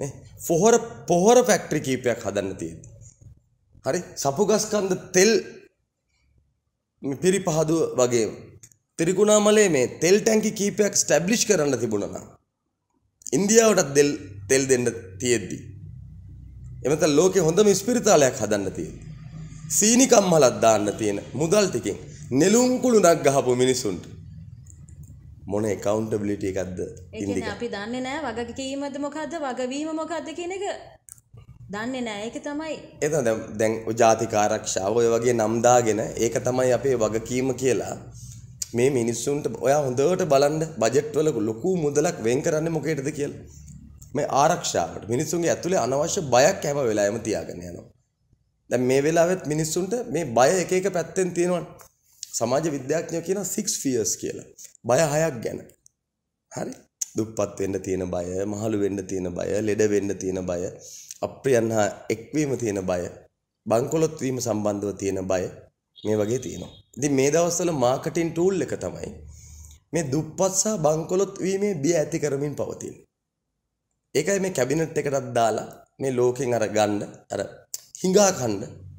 නේ? පොහොර පොහොර ෆැක්ටරි කීපයක් හදන්න තියෙනවා. හරි? සපුගස්කන්ද තෙල් පිරිපහදුව වගේ තිරිකුණාමලේ මේ තෙල් ටැංකි කීපයක් ස්ටැබ්ලිෂ් කරන්න තිබුණනම් ඉන්දියාවටත් දෙල් තෙල් දෙන්න තියෙද්දි එමත ලෝකේ හොඳම ස්පිරිතාලයක් හදන්න තියෙද්දි සීනි කම්හලක් දාන්න තියෙන මුදල් ටිකෙන් නෙළුම් කුළුණක් ගහපු මිනිසුන්ට මොන accountability එකක්ද ඉන්දියා අපි දන්නේ නැහැ වගකීමද මොකද්ද වගවීම මොකද්ද කියන එක දන්නේ නෑ ඒක තමයි එතන දැන් දැන් ජාතික ආරක්ෂාව ඔය වගේ නම් දාගෙන ඒක තමයි අපේ වගකීම කියලා මේ මිනිස්සුන්ට ඔයා හොඳට බලන්න බජට් වල ලොකු මුදලක් වෙන් කරන්නේ මොකේදද කියලා මේ ආරක්ෂාවට මිනිස්සුන්ගේ ඇතුලේ අනවශ්‍ය බයක් හැම වෙලාවෙම තියාගෙන යනවා දැන් මේ වෙලාවෙත් මිනිස්සුන්ට මේ බය එක එක පැත්තෙන් තියෙනවනේ සමාජ විද්‍යාඥයෝ කියන 6 fears කියලා බය හයක් ගැන හරි දුප්පත් වෙන්න තියෙන බය මහලු වෙන්න තියෙන බය ලෙඩ වෙන්න තියෙන බය අප්‍රියන් හා එක්වීම තියෙන බය බංකොලොත් වීම සම්බන්ධව තියෙන බය මේ වගේ තියෙනවා. ඉතින් මේ දවස්වල මාකටිං ටූල් එක තමයි මේ දුප්පත් සහ බංකොලොත් වීමේ බිය ඇති කරමින් පවතින්නේ. ඒකයි මේ කැබිනට් එකටත් දාලා මේ ලෝකෙන් අර ගන්න අර හිඟා කන්න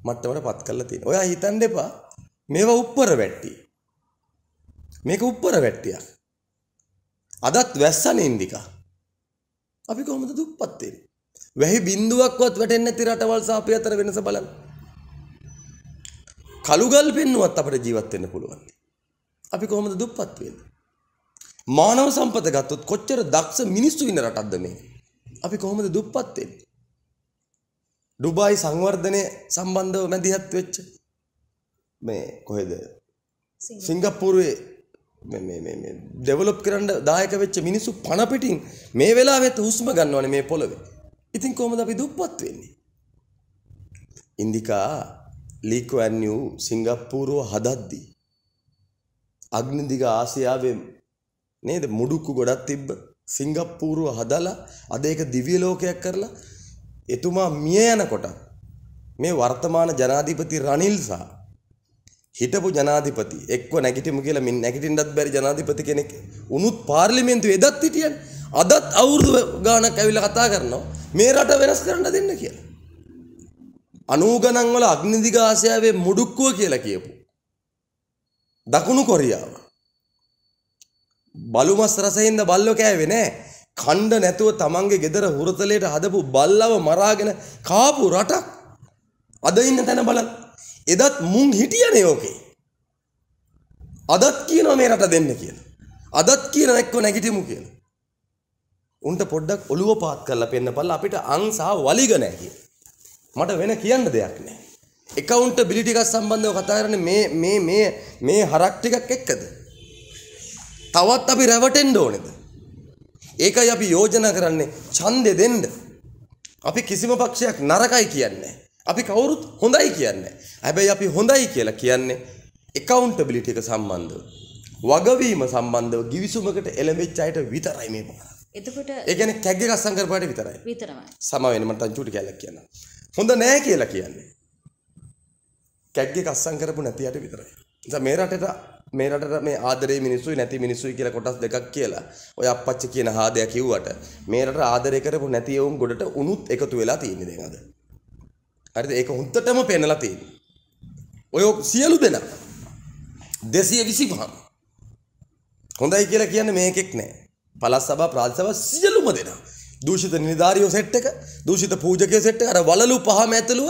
මට්ටමටපත් කරලා තියෙනවා. ඔයා හිතන්න එපා මේවා උප්පර වැට්ටි. මේක උප්පර වැට්ටියක්. අදත් වැස්සනේ ඉන්දිකා. අපි කොහොමද දුප්පත් වෙන්නේ? වැහි බින්දුවක්වත් වැටෙන්නේ නැති රටවල් සහ අපි අතර වෙනස බලන්න. කළුගල් පෙන්නුවත් අපිට ජීවත් වෙන්න පුළුවන්. අපි කොහොමද දුප්පත් වෙන්නේ? මානව සම්පත ගත්තොත් කොච්චර දක්ෂ මිනිස්සු ඉන්න රටක්ද මේ? අපි කොහොමද දුප්පත් වෙන්නේ? ඩුබායි සංවර්ධනය සම්බන්ධව මැදිහත් වෙච්ච මේ කොහෙද? සිංගප්පූරුවේ ඩෙවලොප් කරන්න දායක වෙච්ච මිනිස්සු පණ පිටින් මේ වෙලාවෙත් හුස්ම ගන්නවනේ මේ පොළවේ. ඉතින් කොහොමද අපි දුප්පත් වෙන්නේ? ඉන්දිකා ලීකෝ ඇන්නියු සිංගප්පූරුව හදද්දී අග්නිදිග ආසියාවේ නේද මුඩුක්කු ගොඩක් තිබ්බ සිංගප්පූරුව හදලා අද ඒක දිව්‍ය ලෝකයක් කරලා එතුමා මිය යනකොට මේ වර්තමාන ජනාධිපති රනිල් සා හිටපු ජනාධිපති එක්ව නැගිටිමු කියලා මින් නැගිටින්නත් බැරි ජනාධිපති කෙනෙක් උනුත් පාර්ලිමේන්තුවේ එදත් හිටියනේ අදත් අවුරුදු ගානක් ඇවිල්ලා කතා කරනවා මේ රට වෙනස් කරන්න දෙන්න කියලා. අනූගණන් වල අග්නිදිග ආසියාවේ මුඩුක්කුව කියලා කියපු. දකුණු කොරියාව. බලුමස් රසයෙන්ද බල්ලෝ කෑවේ නෑ. කණ්ඩ නැතුව තමන්ගේ ගෙදර හුරතලයට හදපු බල්ලව මරාගෙන කාපු රටක්. අද ඉන්න තැන බලන්න. එදත් මුං හිටියනේ ඕකේ. අදත් කියනවා මේ රට දෙන්න කියලා. අදත් කියන එක්ක නැගිටිමු කියලා. උන්ට පොඩ්ඩක් ඔළුව පාත් කරලා පෙන්නපල්ලා අපිට අං සහ වලිග නැහැ මට වෙන කියන්න දෙයක් නැහැ. accountability එකක් සම්බන්ධව කතා කරන්නේ මේ මේ මේ මේ හරක් ටිකක් එක්කද? තවත් අපි රැවටෙන්න ඕනේද? ඒකයි අපි යෝජනා කරන්නේ ඡන්දෙ දෙන්න. අපි කිසිම පක්ෂයක් නරකයි කියන්නේ අපි කවුරුත් හොඳයි කියන්නේ හැබැයි අපි හොඳයි කියලා කියන්නේ accountability එක සම්බන්ධව වගවීම සම්බන්ධව ගිවිසුමකට එළඹෙච්ච අයට විතරයි මේ පාර එතකොට ඒගැන කැග ගස්සංකරපාට විතරයි විතරමයි සමවෙනමට චුටි කැලක් කියන්න හොඳ නෑ කියලා කියන්නේ කැග්ගෙ කස්සං කරපු නැතියට විතරයි නිසා මේ රටට මේ රටට මේ ආදරේ මිනිස්සුයි නැති මිනිස්සුයි කියලා කොටස් දෙකක් කියලා ඔය අපච්චි කියන හාදය කිව්වට මේ රට ආදරය කරපු නැති එවුන් ගොඩට උනුත් එකතු වෙලා තියෙන්නේ දැන් අද හරිද ඒක හොඳටම පේනලා තියෙන්නේ ඔය සියලු දෙනා 225 හොඳයි කියලා කියන්නේ මේකෙක් නෑ පලස් සබා ප්‍රාතිසව සියලුම දෙෙන. දූෂිත නිධාරියෝ සෙට් එක දූෂිත පූජකය සෙට් අර වලලු පහම ඇතුළුව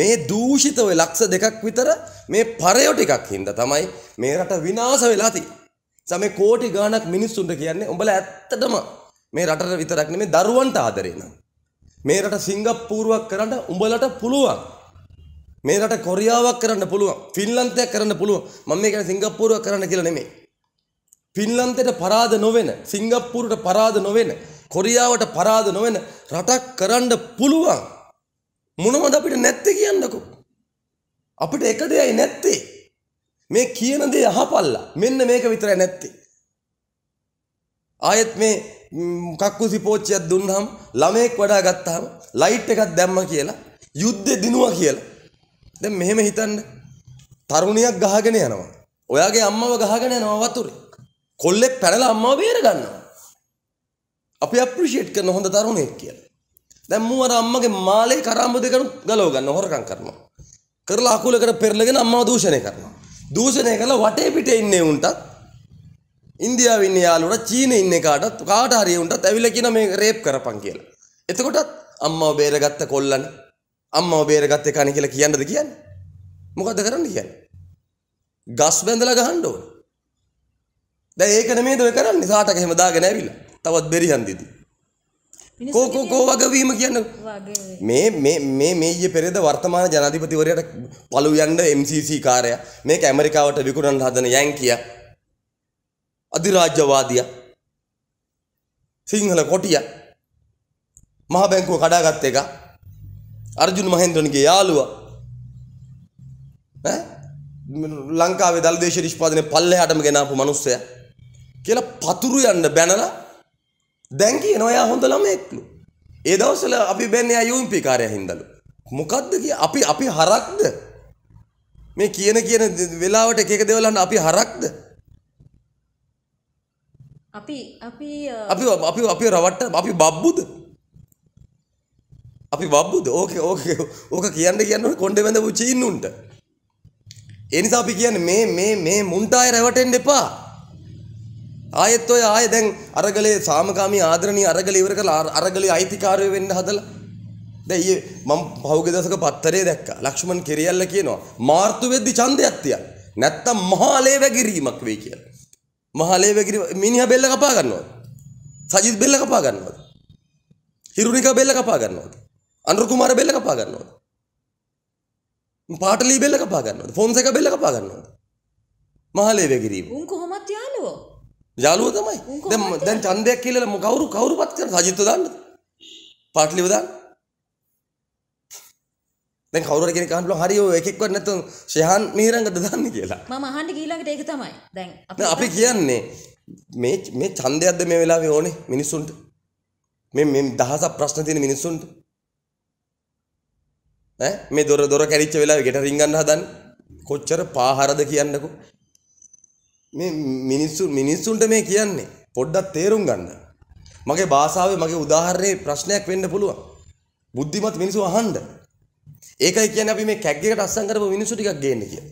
මේ දූෂිතව ලක්ෂ දෙකක් විතර මේ පරයෝ ටිකක් හින්ද තමයි මේ රට විනාස වෙලාති. සමේ කෝටි ගානක් මිනිස්සුන්ට කියන්නේ උඹල ඇත්තටම මේ රට විතරක්න මේ දරුවන්ට ආදරේන. මේ රට සිංගප්පූරුවක් කරන්න උඹලට පුළුවන්. මේ රට කොරියාවක් කරන්න පුළුවන් ෆිල්ලන්තයක් කරන්න පුළුව මම මේ කියන සිංගප්පූරුවක් කරන්න කියලා නෙමෙයි. පින්ලන්තයට පරාද නොවෙන සිංගප්පුරුට පරාද නොවෙන කොරියාවට පරාද නොවෙන රටක් කරන්න පුළුවන් මොනවද අපිට නැත්තේ කියන්නකෝ අපිට එක දෙයයි නැත්තේ මේ කියන දේ අහපල්ලා මෙන්න මේක විතරයි නැත්තේ ආයෙත් මේ කක්කුසි පෝච්චියක් දුන්නහම ළමයෙක් වඩා ගත්තාම ලයිට් එකක් දැම්ම කියලා යුද්ධේ දිනුවා කියලා දැන් මෙහෙම හිතන්න තරුණියක් ගහගෙන යනවා ඔයාගේ අම්මව ගහගෙන යනවා වතුරේ කොල්ලෙක් පැනලා අම්මාව බේරගන්නවා. අපි අප්‍රීෂিয়েට් කරන හොඳ තරුණයෙක් කියලා. දැන් මූ අර අම්මගේ මාලේ කරාඹ දෙකන ගලව ගන්න හොරකම් කරනවා. කරලා අකුලකට පෙරලගෙන අම්මාව දූෂණය කරනවා. දූෂණය කරලා වටේ පිටේ ඉන්නේ උන්ටත් ඉන්දියාවේ ඉන්න යාළුවට චීනේ ඉන්න කාටත් කාට හරි උන්ටත් ඇවිල්ලා කියන මේ රේප් කරපන් කියලා. එතකොටත් අම්මාව බේරගත්ත කොල්ලනේ අම්මාව බේරගත්ත එකනේ කියලා කියන්නද කියන්නේ? මොකද්ද කරන්න කියන්නේ? ගස් බැඳලා ගහන්න ඕනේ. දැන් ඒක නෙමෙයිද ඔය කරන්නේ සාටක එහෙම දාගෙන ඇවිල්ලා. තවත් බෙරිහන්දිදී. කෝකෝ කෝ වගවීම කියන්න මේ මේ මේ මේයේ පෙරේද වර්තමාන ජනාධිපතිවරයට පළු යන්න MCC කාර්ය මේක ඇමරිකාවට විකුණන්න හදන යැංකිය අධිරාජ්‍යවාදිය සිංහල කොටිය මහ බැංකුව කඩාගත් එක අර්ජුන් මහේන්ද්‍රන්ගේ යාළුවා ඈ ලංකාවේ දල්දේශ නිෂ්පාදනයේ පල්ලෙහාටම ගෙනාපු මිනිස්සයා කියලා පතුරු යන්න බැනලා දැන් කියනවා එයා හොඳ ළමයෙක්ලු. ඒ දවස්වල අපි බැන්නේ ආ UMP කාර්යය හින්දලු. මොකද්ද කිය අපි අපි හරක්ද? මේ කියන කියන වෙලාවට එක එක දේවල් අහන්න අපි හරක්ද? අපි අපි අපි අපි අපි රවට්ට අපි බබ්බුද? අපි බබ්බුද? ඕකේ ඕකේ ඕක කියන්න කියන්න කොණ්ඩේ වැඳපු චීන්නුන්ට. ඒ නිසා අපි කියන්නේ මේ මේ මේ මුන්ටාය රැවටෙන්න එපා. ආයෙත් ඔය ආයෙ දැන් අරගලේ සාමකාමී ආදරණීය අරගලේ ඉවර කරලා අරගලේ අයිතිකාරයෝ වෙන්න හදලා දැන් ඊයේ මම පහුගිය දවසක පත්තරේ දැක්කා ලක්ෂ්මන් කෙරියල්ල කියනවා මාර්තු වෙද්දි ඡන්දයක් තියන්න නැත්තම් මහාලේ වැගිරීමක් වෙයි කියලා මහාලේ වැගිරීම මිනිහා බෙල්ල කපා ගන්නවද සජිත් බෙල්ල කපා ගන්නවද හිරුනිකා බෙල්ල කපා ගන්නවද අනුර කුමාර බෙල්ල කපා ගන්නවද පාටලී බෙල්ල කපා ගන්නවද ෆොන්සේකා බෙල්ල කපා ගන්නවද මහාලේ වැගිරීම උන් කොහොමද යාළුවෝ යාළුව තමයි. දැන් දැන් ඡන්දයක් කියලා කවුරු කවුරුපත් කරන සජිත්ව දාන්නද? පාටලිව දාන්න. දැන් කවුරු හරි කෙනෙක් අහන්න පුළුවන් හරි ඔය එකෙක්වත් නැත්නම් ශයහන් මිහිරංගද දාන්නේ කියලා. මම අහන්න ගිහිල්ලාකට ඒක තමයි. දැන් අපි අපි කියන්නේ මේ මේ ඡන්දයක්ද මේ වෙලාවේ ඕනේ මිනිස්සුන්ට? මේ මේ දහසක් ප්‍රශ්න තියෙන මිනිස්සුන්ට. ඈ මේ දොර දොර කැරිච්ච වෙලාවේ ගෙට රින් ගන්න හදන්නේ. කොච්චර පාහරද කියන්නකෝ. මේ මිනිස්සු මිනිස්සුන්ට මේ කියන්නේ පොඩ්ඩක් තේරුම් ගන්න. මගේ භාෂාවේ මගේ උදාහරණේ ප්‍රශ්නයක් වෙන්න පුළුවන්. බුද්ධිමත් මිනිස්සු අහන්න. ඒකයි කියන්නේ අපි මේ කැග්ගයකට අස්සම් කරපු මිනිස්සු ටිකක් ගේන්න කියලා.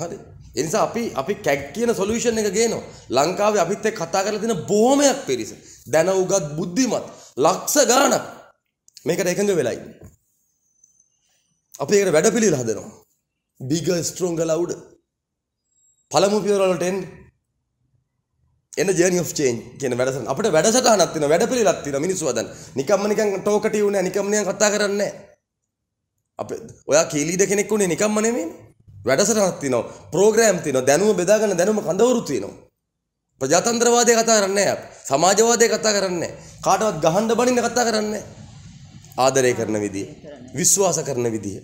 හරි. ඒ නිසා අපි අපි කැග් කියන සොලියුෂන් එක ගේනවා. ලංකාවේ අපිත් එක්ක කතා කරලා තියෙන බොහොමයක් පිරිස දැන උගත් බුද්ධිමත් ලක්ෂ ගාණක් මේකට එකඟ වෙලා ඉන්නේ. අපි ඒකට වැඩපිළිවෙල හදනවා. bigger stronger louder පළමු පියවරවලට එන්න. එන්න ජර්නි ඔෆ් චේන්ජ් කියන වැඩසටහන. අපිට වැඩසටහනක් තියෙනවා, වැඩපිළිවෙලක් තියෙනවා මිනිස්සු හදන්න. නිකම්ම නිකන් ටෝකටිව් නෑ, නිකම්ම නිකන් කතා කරන්නේ නෑ. අපේ ඔයා කීලීඩ කෙනෙක් උනේ නිකම්ම නෙමෙයිනේ. වැඩසටහනක් තියෙනවා, ප්‍රෝග්‍රෑම් තියෙනවා, දැනුම බෙදාගන්න දැනුම කඳවුරු තියෙනවා. ප්‍රජාතන්ත්‍රවාදය කතා කරන්නේ නෑ අපි. සමාජවාදය කතා කරන්නේ කාටවත් ගහන්න බනින්න කතා කරන්නේ ආදරය කරන විදිය, විශ්වාස කරන විදිය.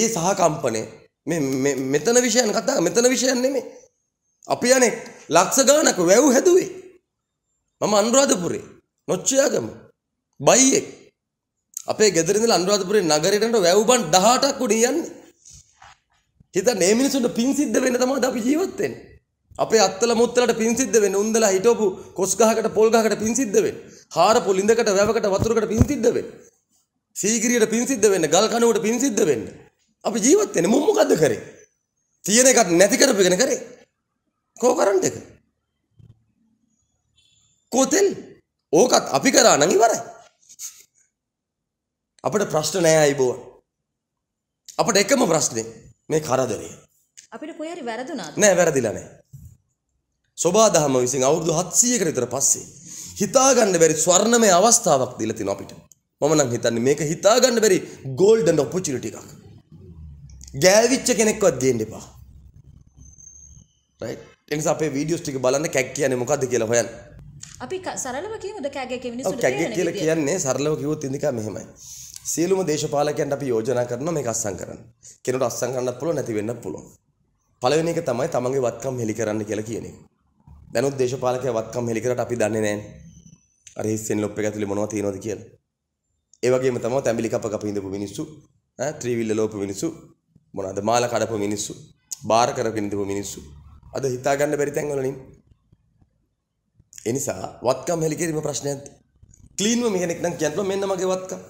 ඒ සහකම්පනේ මෙතන විෂයන් කතා මෙතන විෂයන් නෙමේ. අපි යනෙක් ලක්ෂ ගානක වැව් හැදුවේ. මම අනුරාධපුරේ නොච්චයාගම බයියෙක් අපේ ගෙදරින්දල අනුරාධපුරේ නගරයටට වැව්බන් 18ක් උඩින් යන්නේ. හිතන්න මේ මිනිසුන්ට පින් සිද්ධ වෙන්න තමයි අපි ජීවත් වෙන්නේ. අපේ අත්තල මුත්තලට පින් සිද්ධ වෙන්නේ. උන්දලා හිටවපු කොස් ගහකට පොල් ගහකට පින් සිද්ධ වෙන්නේ. හාරපු ලිඳකට වැවකට වතුරකට පින් සිද්ධ වෙන්නේ. සීගිරියට පින් සිද්ධ වෙන්නේ. ගල් කණුවට පින් සිද්ධ වෙන්නේ. අපි ජීවත් වෙන්නේ මුම් මොකද්ද කරේ? තියෙන එකක් නැති කරපගෙන කරේ. කෝ කරන්ට් එක? කොතෙල් ඕකත් අපි කරා නම් ඉවරයි. අපිට ප්‍රශ්න නෑ අයිබෝන්. අපිට එකම ප්‍රශ්නේ මේ කරදරය. අපිට කොහේ හරි වැරදුනාද? නෑ වැරදිලා නෑ. සෝබාදහම විසින් අවුරුදු 700කට විතර පස්සේ හිතාගන්න බැරි ස්වර්ණමය අවස්ථාවක් දීලා තිනවා අපිට. මම නම් හිතන්නේ මේක හිතාගන්න බැරි golden opportunity එකක්. ගෑවිච්ච කෙනෙක්වත් ගේන්න එපා. රයිට්. ඒ නිසා අපේ වීඩියෝස් ටික බලන්න කැක් කියන්නේ මොකද්ද කියලා හොයන්න. අපි සරලව කියමුද කැග්ගේ කෙමිනිසුන්ට කැග්ගේ කියලා කියන්නේ සරලව කිව්වොත් ඉන්දිකා මෙහෙමයි. සියලුම දේශපාලකයන්ට අපි යෝජනා කරනවා මේක අස්සම් කරන්න. කෙනෙකුට අස්සම් කරන්නත් පුළුවන් නැති වෙන්නත් පුළුවන්. පළවෙනි එක තමයි තමන්ගේ වත්කම් හෙලි කරන්න කියලා කියන එක. දැනුත් දේශපාලකයා වත්කම් හෙලි කරලා අපි දන්නේ නැහැ. අර හිස්සෙන් ලොප් එක ඇතුලේ මොනවද තියෙනවද කියලා. ඒ වගේම තමයි තැඹිලි කප කප ඉඳපු මිනිස්සු ත්‍රීවිල්ල ලෝප මිනිසු මොනවාද මාල කඩපු මිනිස්සු බාර කරගෙන ඉඳපු මිනිස්සු අද හිතා ගන්න බැරි තැන් වලින් ඒ නිසා වත්කම් හෙලි කිරීම ප්‍රශ්නයක් ක්ලීන්ව මෙහෙනෙක් නම් කියන්න මෙන්න මගේ වත්කම්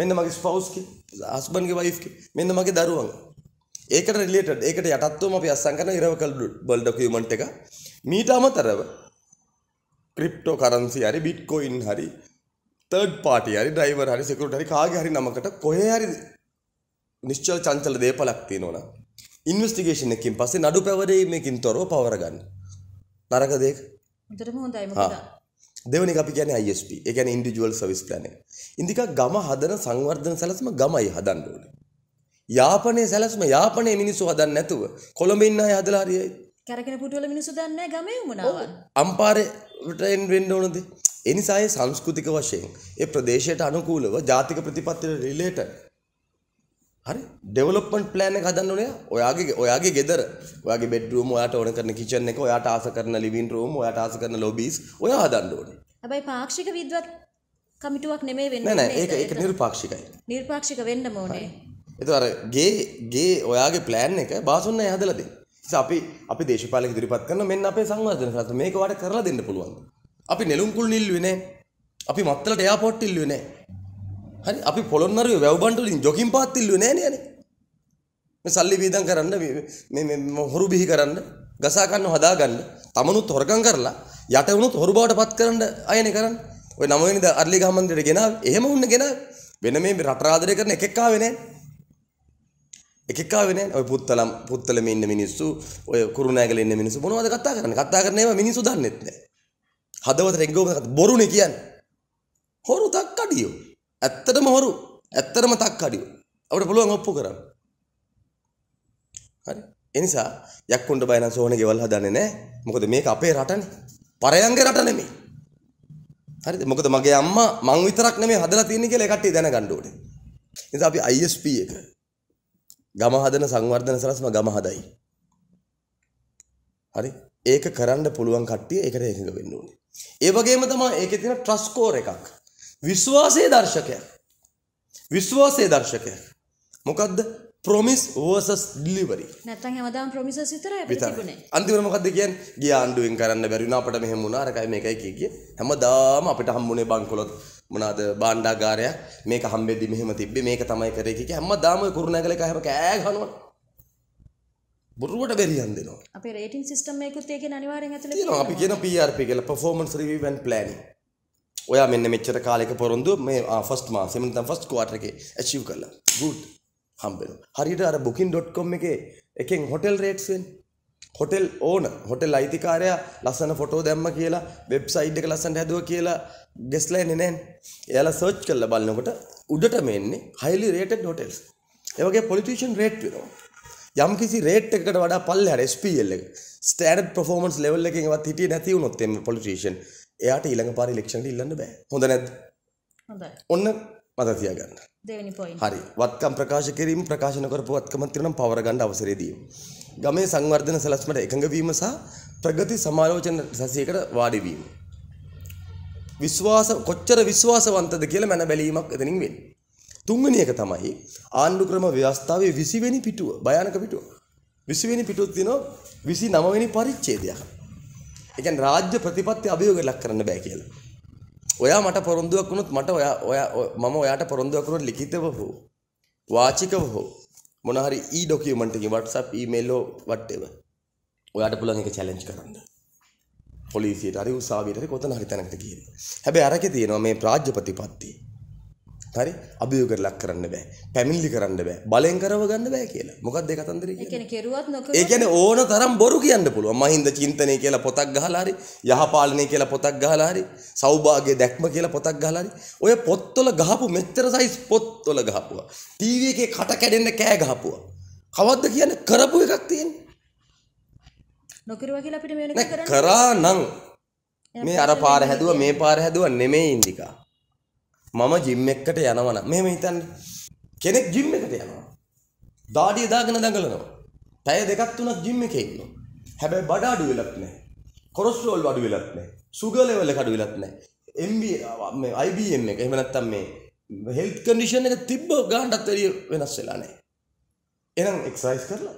මෙන්න මගේ ස්පවුස් කි හස්බන්ඩ්ගේ වයිෆ් කි මෙන්න මගේ දරුවන්ගේ ඒකට රිලේටඩ් ඒකට යටත්වම අපි අස්සන් කරන ඉරවකල් ඩොකියුමන්ට් එක මීට අමතරව ක්‍රිප්ටෝ කරන්සි හරි බිට්කොයින් හරි තර්ඩ් පාටි හරි ඩ්‍රයිවර් හරි සිකියුරිටි හරි කාගේ හරි නමකට කොහේ හරි නිශ්චල චංචල දේපලක් තියෙනවා නම් ඉන්වෙස්ටිගේෂන් එකකින් පස්සේ නඩු පැවරීමකින් තොරව පවර ගන්න. නරක දෙයක. උතරම හොඳයි මොකද? දෙවනි එක අපි කියන්නේ ISP. ඒ කියන්නේ individual service plan එක. ඉන්දික ගම හදන සංවර්ධන සැලසුම ගමයි හදන්න ඕනේ. යාපනයේ සැලසුම යාපනයේ මිනිස්සු හදන්නේ නැතුව කොළඹ ඉන්න අය හදලා හරියයි. කැරකෙන පුටුවල මිනිස්සු දන්නේ ගමේ වුණාව. අම්පාරේට එන්න වෙන්න ඕනද? එනිසා ඒ සංස්කෘතික වශයෙන් ඒ ප්‍රදේශයට අනුකූලව ජාතික ප්‍රතිපත්තිවල රිලේටඩ් හරි ඩෙවලොප්මන්ට් ප්ලෑන් එක හදන්න ඕනේ. ඔයාගේ ඔයාගේ ගෙදර, ඔයාගේ බෙඩ්රූම්, ඔයාට ඕන කරන කිචන් එක, ඔයාට ආස කරන ලිවින් රූම්, ඔයාට ආස කරන ලොබීස්, ඔයා හදන්න ඕනේ. හැබැයි පාක්ෂික විද්වත් කමිටුවක් නෙමෙයි වෙන්න ඕනේ. නෑ නෑ ඒක ඒක නිර්පාක්ෂිකයි. නිර්පාක්ෂික වෙන්න ඕනේ. ඒතකොට අර ගේ ගේ ඔයාගේ ප්ලෑන් එක බාසුන්න එයා හදලා දෙන්න. ඉතින් අපි අපි දේශපාලක ඉදිරිපත් කරන මෙන්න අපේ සංවර්ධන සල්ත මේක ඔයාලට කරලා දෙන්න පුළුවන්. අපි නෙළුම් කුල් නිල්ලුවේ නෑ. අපි මත්තලට එයාපෝට් ඉල්ලුවේ නෑ. හරි අපි පොළොන්නරුවේ වැව්බන්ට වලින් ජොකින් පාත් තිල්ලුවේ නෑනේ අනේ. මේ සල්ලි වේදම් කරන්න මේ මේ හොරු බිහි කරන්න ගසා ගන්න හදා ගන්න තමනුත් හොරකම් කරලා යට වුණොත් හොරු බවට පත් කරන්න අයනේ කරන්නේ. ඔය නම වෙනිද අර්ලි ගහ මන්දිරේ ගෙනාවේ. එහෙම වුණ ගෙනාවේ. වෙන මේ රට ආදරය කරන එකෙක් ආවේ නෑ. එකෙක් ආවේ නෑ. ඔය පුත්තලම් පුත්තලම ඉන්න මිනිස්සු ඔය කුරුණෑගල ඉන්න මිනිස්සු මොනවද කතා කරන්නේ? කතා කරන ඒවා මිනිස්සු දන්නෙත් නෑ. හදවතට එක්කෝ බොරුනේ කියන්නේ. හොරු තක්කඩියෝ. ඇත්තටම හොරු ඇත්තටම තක්කඩියෝ අපිට පුළුවන් ඔප්පු කරන්න හරි එනිසා යක්කුන්ට බය නම් සෝහනේ ගෙවල් හදන්නේ නැහැ මොකද මේක අපේ රටනේ පරයන්ගේ රට නෙමෙයි හරිද මොකද මගේ අම්මා මං විතරක් නෙමෙයි හදලා තියෙන්නේ කියලා ඒ කට්ටිය දැනගන්න ඕනේ. නිසා අපි ISP එක ගම හදන සංවර්ධන සලස්ම ගම හදයි. හරි? ඒක කරන්න පුළුවන් කට්ටිය ඒකට එකඟ වෙන්න ඕනේ. ඒ වගේම තමයි ඒකේ තියෙන ට්‍රස්ට් ස්කෝර් එකක්. විශ්වාසය දර්ශකය විශ්වාසය දර්ශකය මොකක්ද ප්‍රොමිස් වර්සස් ඩිලිවරි නැත්තම් හැමදාම ප්‍රොමිසස් විතරයි අපිට තිබුණේ අන්තිමට මොකද්ද කියන්නේ ගිය ආණ්ඩුවෙන් කරන්න බැරි වුණා අපිට මෙහෙම වුණා අරකයි මේකයි කිය කිය හැමදාම අපිට හම්බුනේ බංකොලොත් මොනවාද භාණ්ඩාගාරයක් මේක හම්බෙද්දි මෙහෙම තිබ්බේ මේක තමයි කරේ කිය කිය හැමදාම ඔය කුරුණෑගල එක හැම කෑ ගහනවා බොරුවට බැරියන් දෙනවා අපේ රේටින් සිස්ටම් එකකුත් ඒකෙන් අනිවාර්යෙන් ඇතුළේ තියෙනවා අපි කියන PRP කියලා performance review and planning ඔයා මෙන්න මෙච්චර කාලයක පොරොන්දු මේ ෆස්ට් මාසෙ නැත්නම් ෆස්ට් ක්වාටර් එකේ achieve කළා. good. හම්බෙනවා. හරියට අර booking.com එකේ එකෙන් hotel rates වෙන්නේ. හොටෙල් ඕන හොටෙල් අයිතිකාරයා ලස්සන ෆොටෝ දැම්ම කියලා වෙබ්සයිට් එක ලස්සන්ට හැදුව කියලා ගෙස්ලා එන්නේ නැහැ. එයාලා සර්ච් කරලා බලනකොට උඩට මෙන්නේ highly rated hotels. ඒ වගේ politician rate වෙනවා. යම් කිසි rate එකකට වඩා පල්ලෙහාට SPL එක standard performance level එකකින්වත් හිටියේ නැති වුණොත් එම් politician එයාට ඊළඟ පාර ඉලෙක්ෂන්ට ඉල්ලන්න බෑ. හොඳ නැද්ද? හොඳයි. ඔන්න මතක තියාගන්න. දෙවෙනි පොයින්ට්. හරි. වත්කම් ප්‍රකාශ කිරීම ප්‍රකාශන කරපු වත්කමක් තියෙනවා පවර ගන්න අවසරය දීම. ගමේ සංවර්ධන සැලැස්මට එකඟ වීම සහ ප්‍රගති සමාලෝචන සැසියකට වාඩි වීම. විශ්වාස කොච්චර විශ්වාසවන්තද කියලා මැන බැලීමක් එතනින් වෙන්නේ. තුන්වෙනි එක තමයි ආණ්ඩු ක්‍රම ව්‍යවස්ථාවේ 20 වෙනි පිටුව, භයානක පිටුව. 20 වෙනි පිටුව තියෙනවා 29 වෙනි පරිච්ඡේදයක්. ඒ කියන්නේ රාජ්‍ය ප්‍රතිපත්ති අභියෝගයක් ලක් කරන්න බෑ කියලා. ඔයා මට පොරොන්දුවක් වුණොත් මට ඔයා ඔයා මම ඔයාට පොරොන්දුවක් වුණොත් ලිඛිතව හෝ වාචිකව හෝ මොන හරි ඊ ඩොකියුමන්ට් එකකින් WhatsApp email හෝ whatever ඔයාට පුළුවන් ඒක challenge කරන්න. පොලිසියට හරි උසාවියට හරි කොතන හරි තැනකට ගිහින්. හැබැයි අරකේ තියෙනවා මේ රාජ්‍ය ප්‍රතිපත්තිය හරි අභියෝග ලක් කරන්න බෑ. පැමිණිලි කරන්න බෑ. බලෙන් කරව ගන්න බෑ කියලා. මොකක්ද ඒ කතන්දරේ කියන්නේ? ඒ කියන්නේ කෙරුවත් නොකරුවත් ඒ කියන්නේ ඕන තරම් බොරු කියන්න පුළුවන්. මහින්ද චින්තනය කියලා පොතක් ගහලා හරි, යහපාලනය කියලා පොතක් ගහලා හරි, සෞභාග්‍ය දැක්ම කියලා පොතක් ගහලා හරි. ඔය පොත්වල ගහපු මෙච්චර සයිස් පොත්වල ගහපුවා. ටීවී එකේ කට කැඩෙන්න කෑ ගහපුවා. කවද්ද කියන්නේ කරපු එකක් තියෙන්නේ. නොකරුවා කියලා අපිට මේ කරා නම් මේ අර පාර හැදුවා මේ පාර හැදුවා නෙමෙයි ඉන්දිකා. මම ජිම් එකට යනවන මෙහෙම හිතන්න කෙනෙක් ජිම් එකට යනවා දාඩිය දාගෙන දඟලනවා පැය දෙකක් තුනක් ජිම් එකේ ඉන්නවා හැබැයි බඩ අඩු වෙලක් නැහැ කොලෙස්ටරෝල් අඩු වෙලක් නැහැ සුගර් ලෙවල් එක අඩු වෙලක් නැහැ MB මේ IBM එක එහෙම නැත්නම් මේ හෙල්ත් කන්ඩිෂන් එක තිබ්බ ගානටත් එළිය වෙනස් වෙලා නැහැ එහෙනම් එක්සර්සයිස් කරලා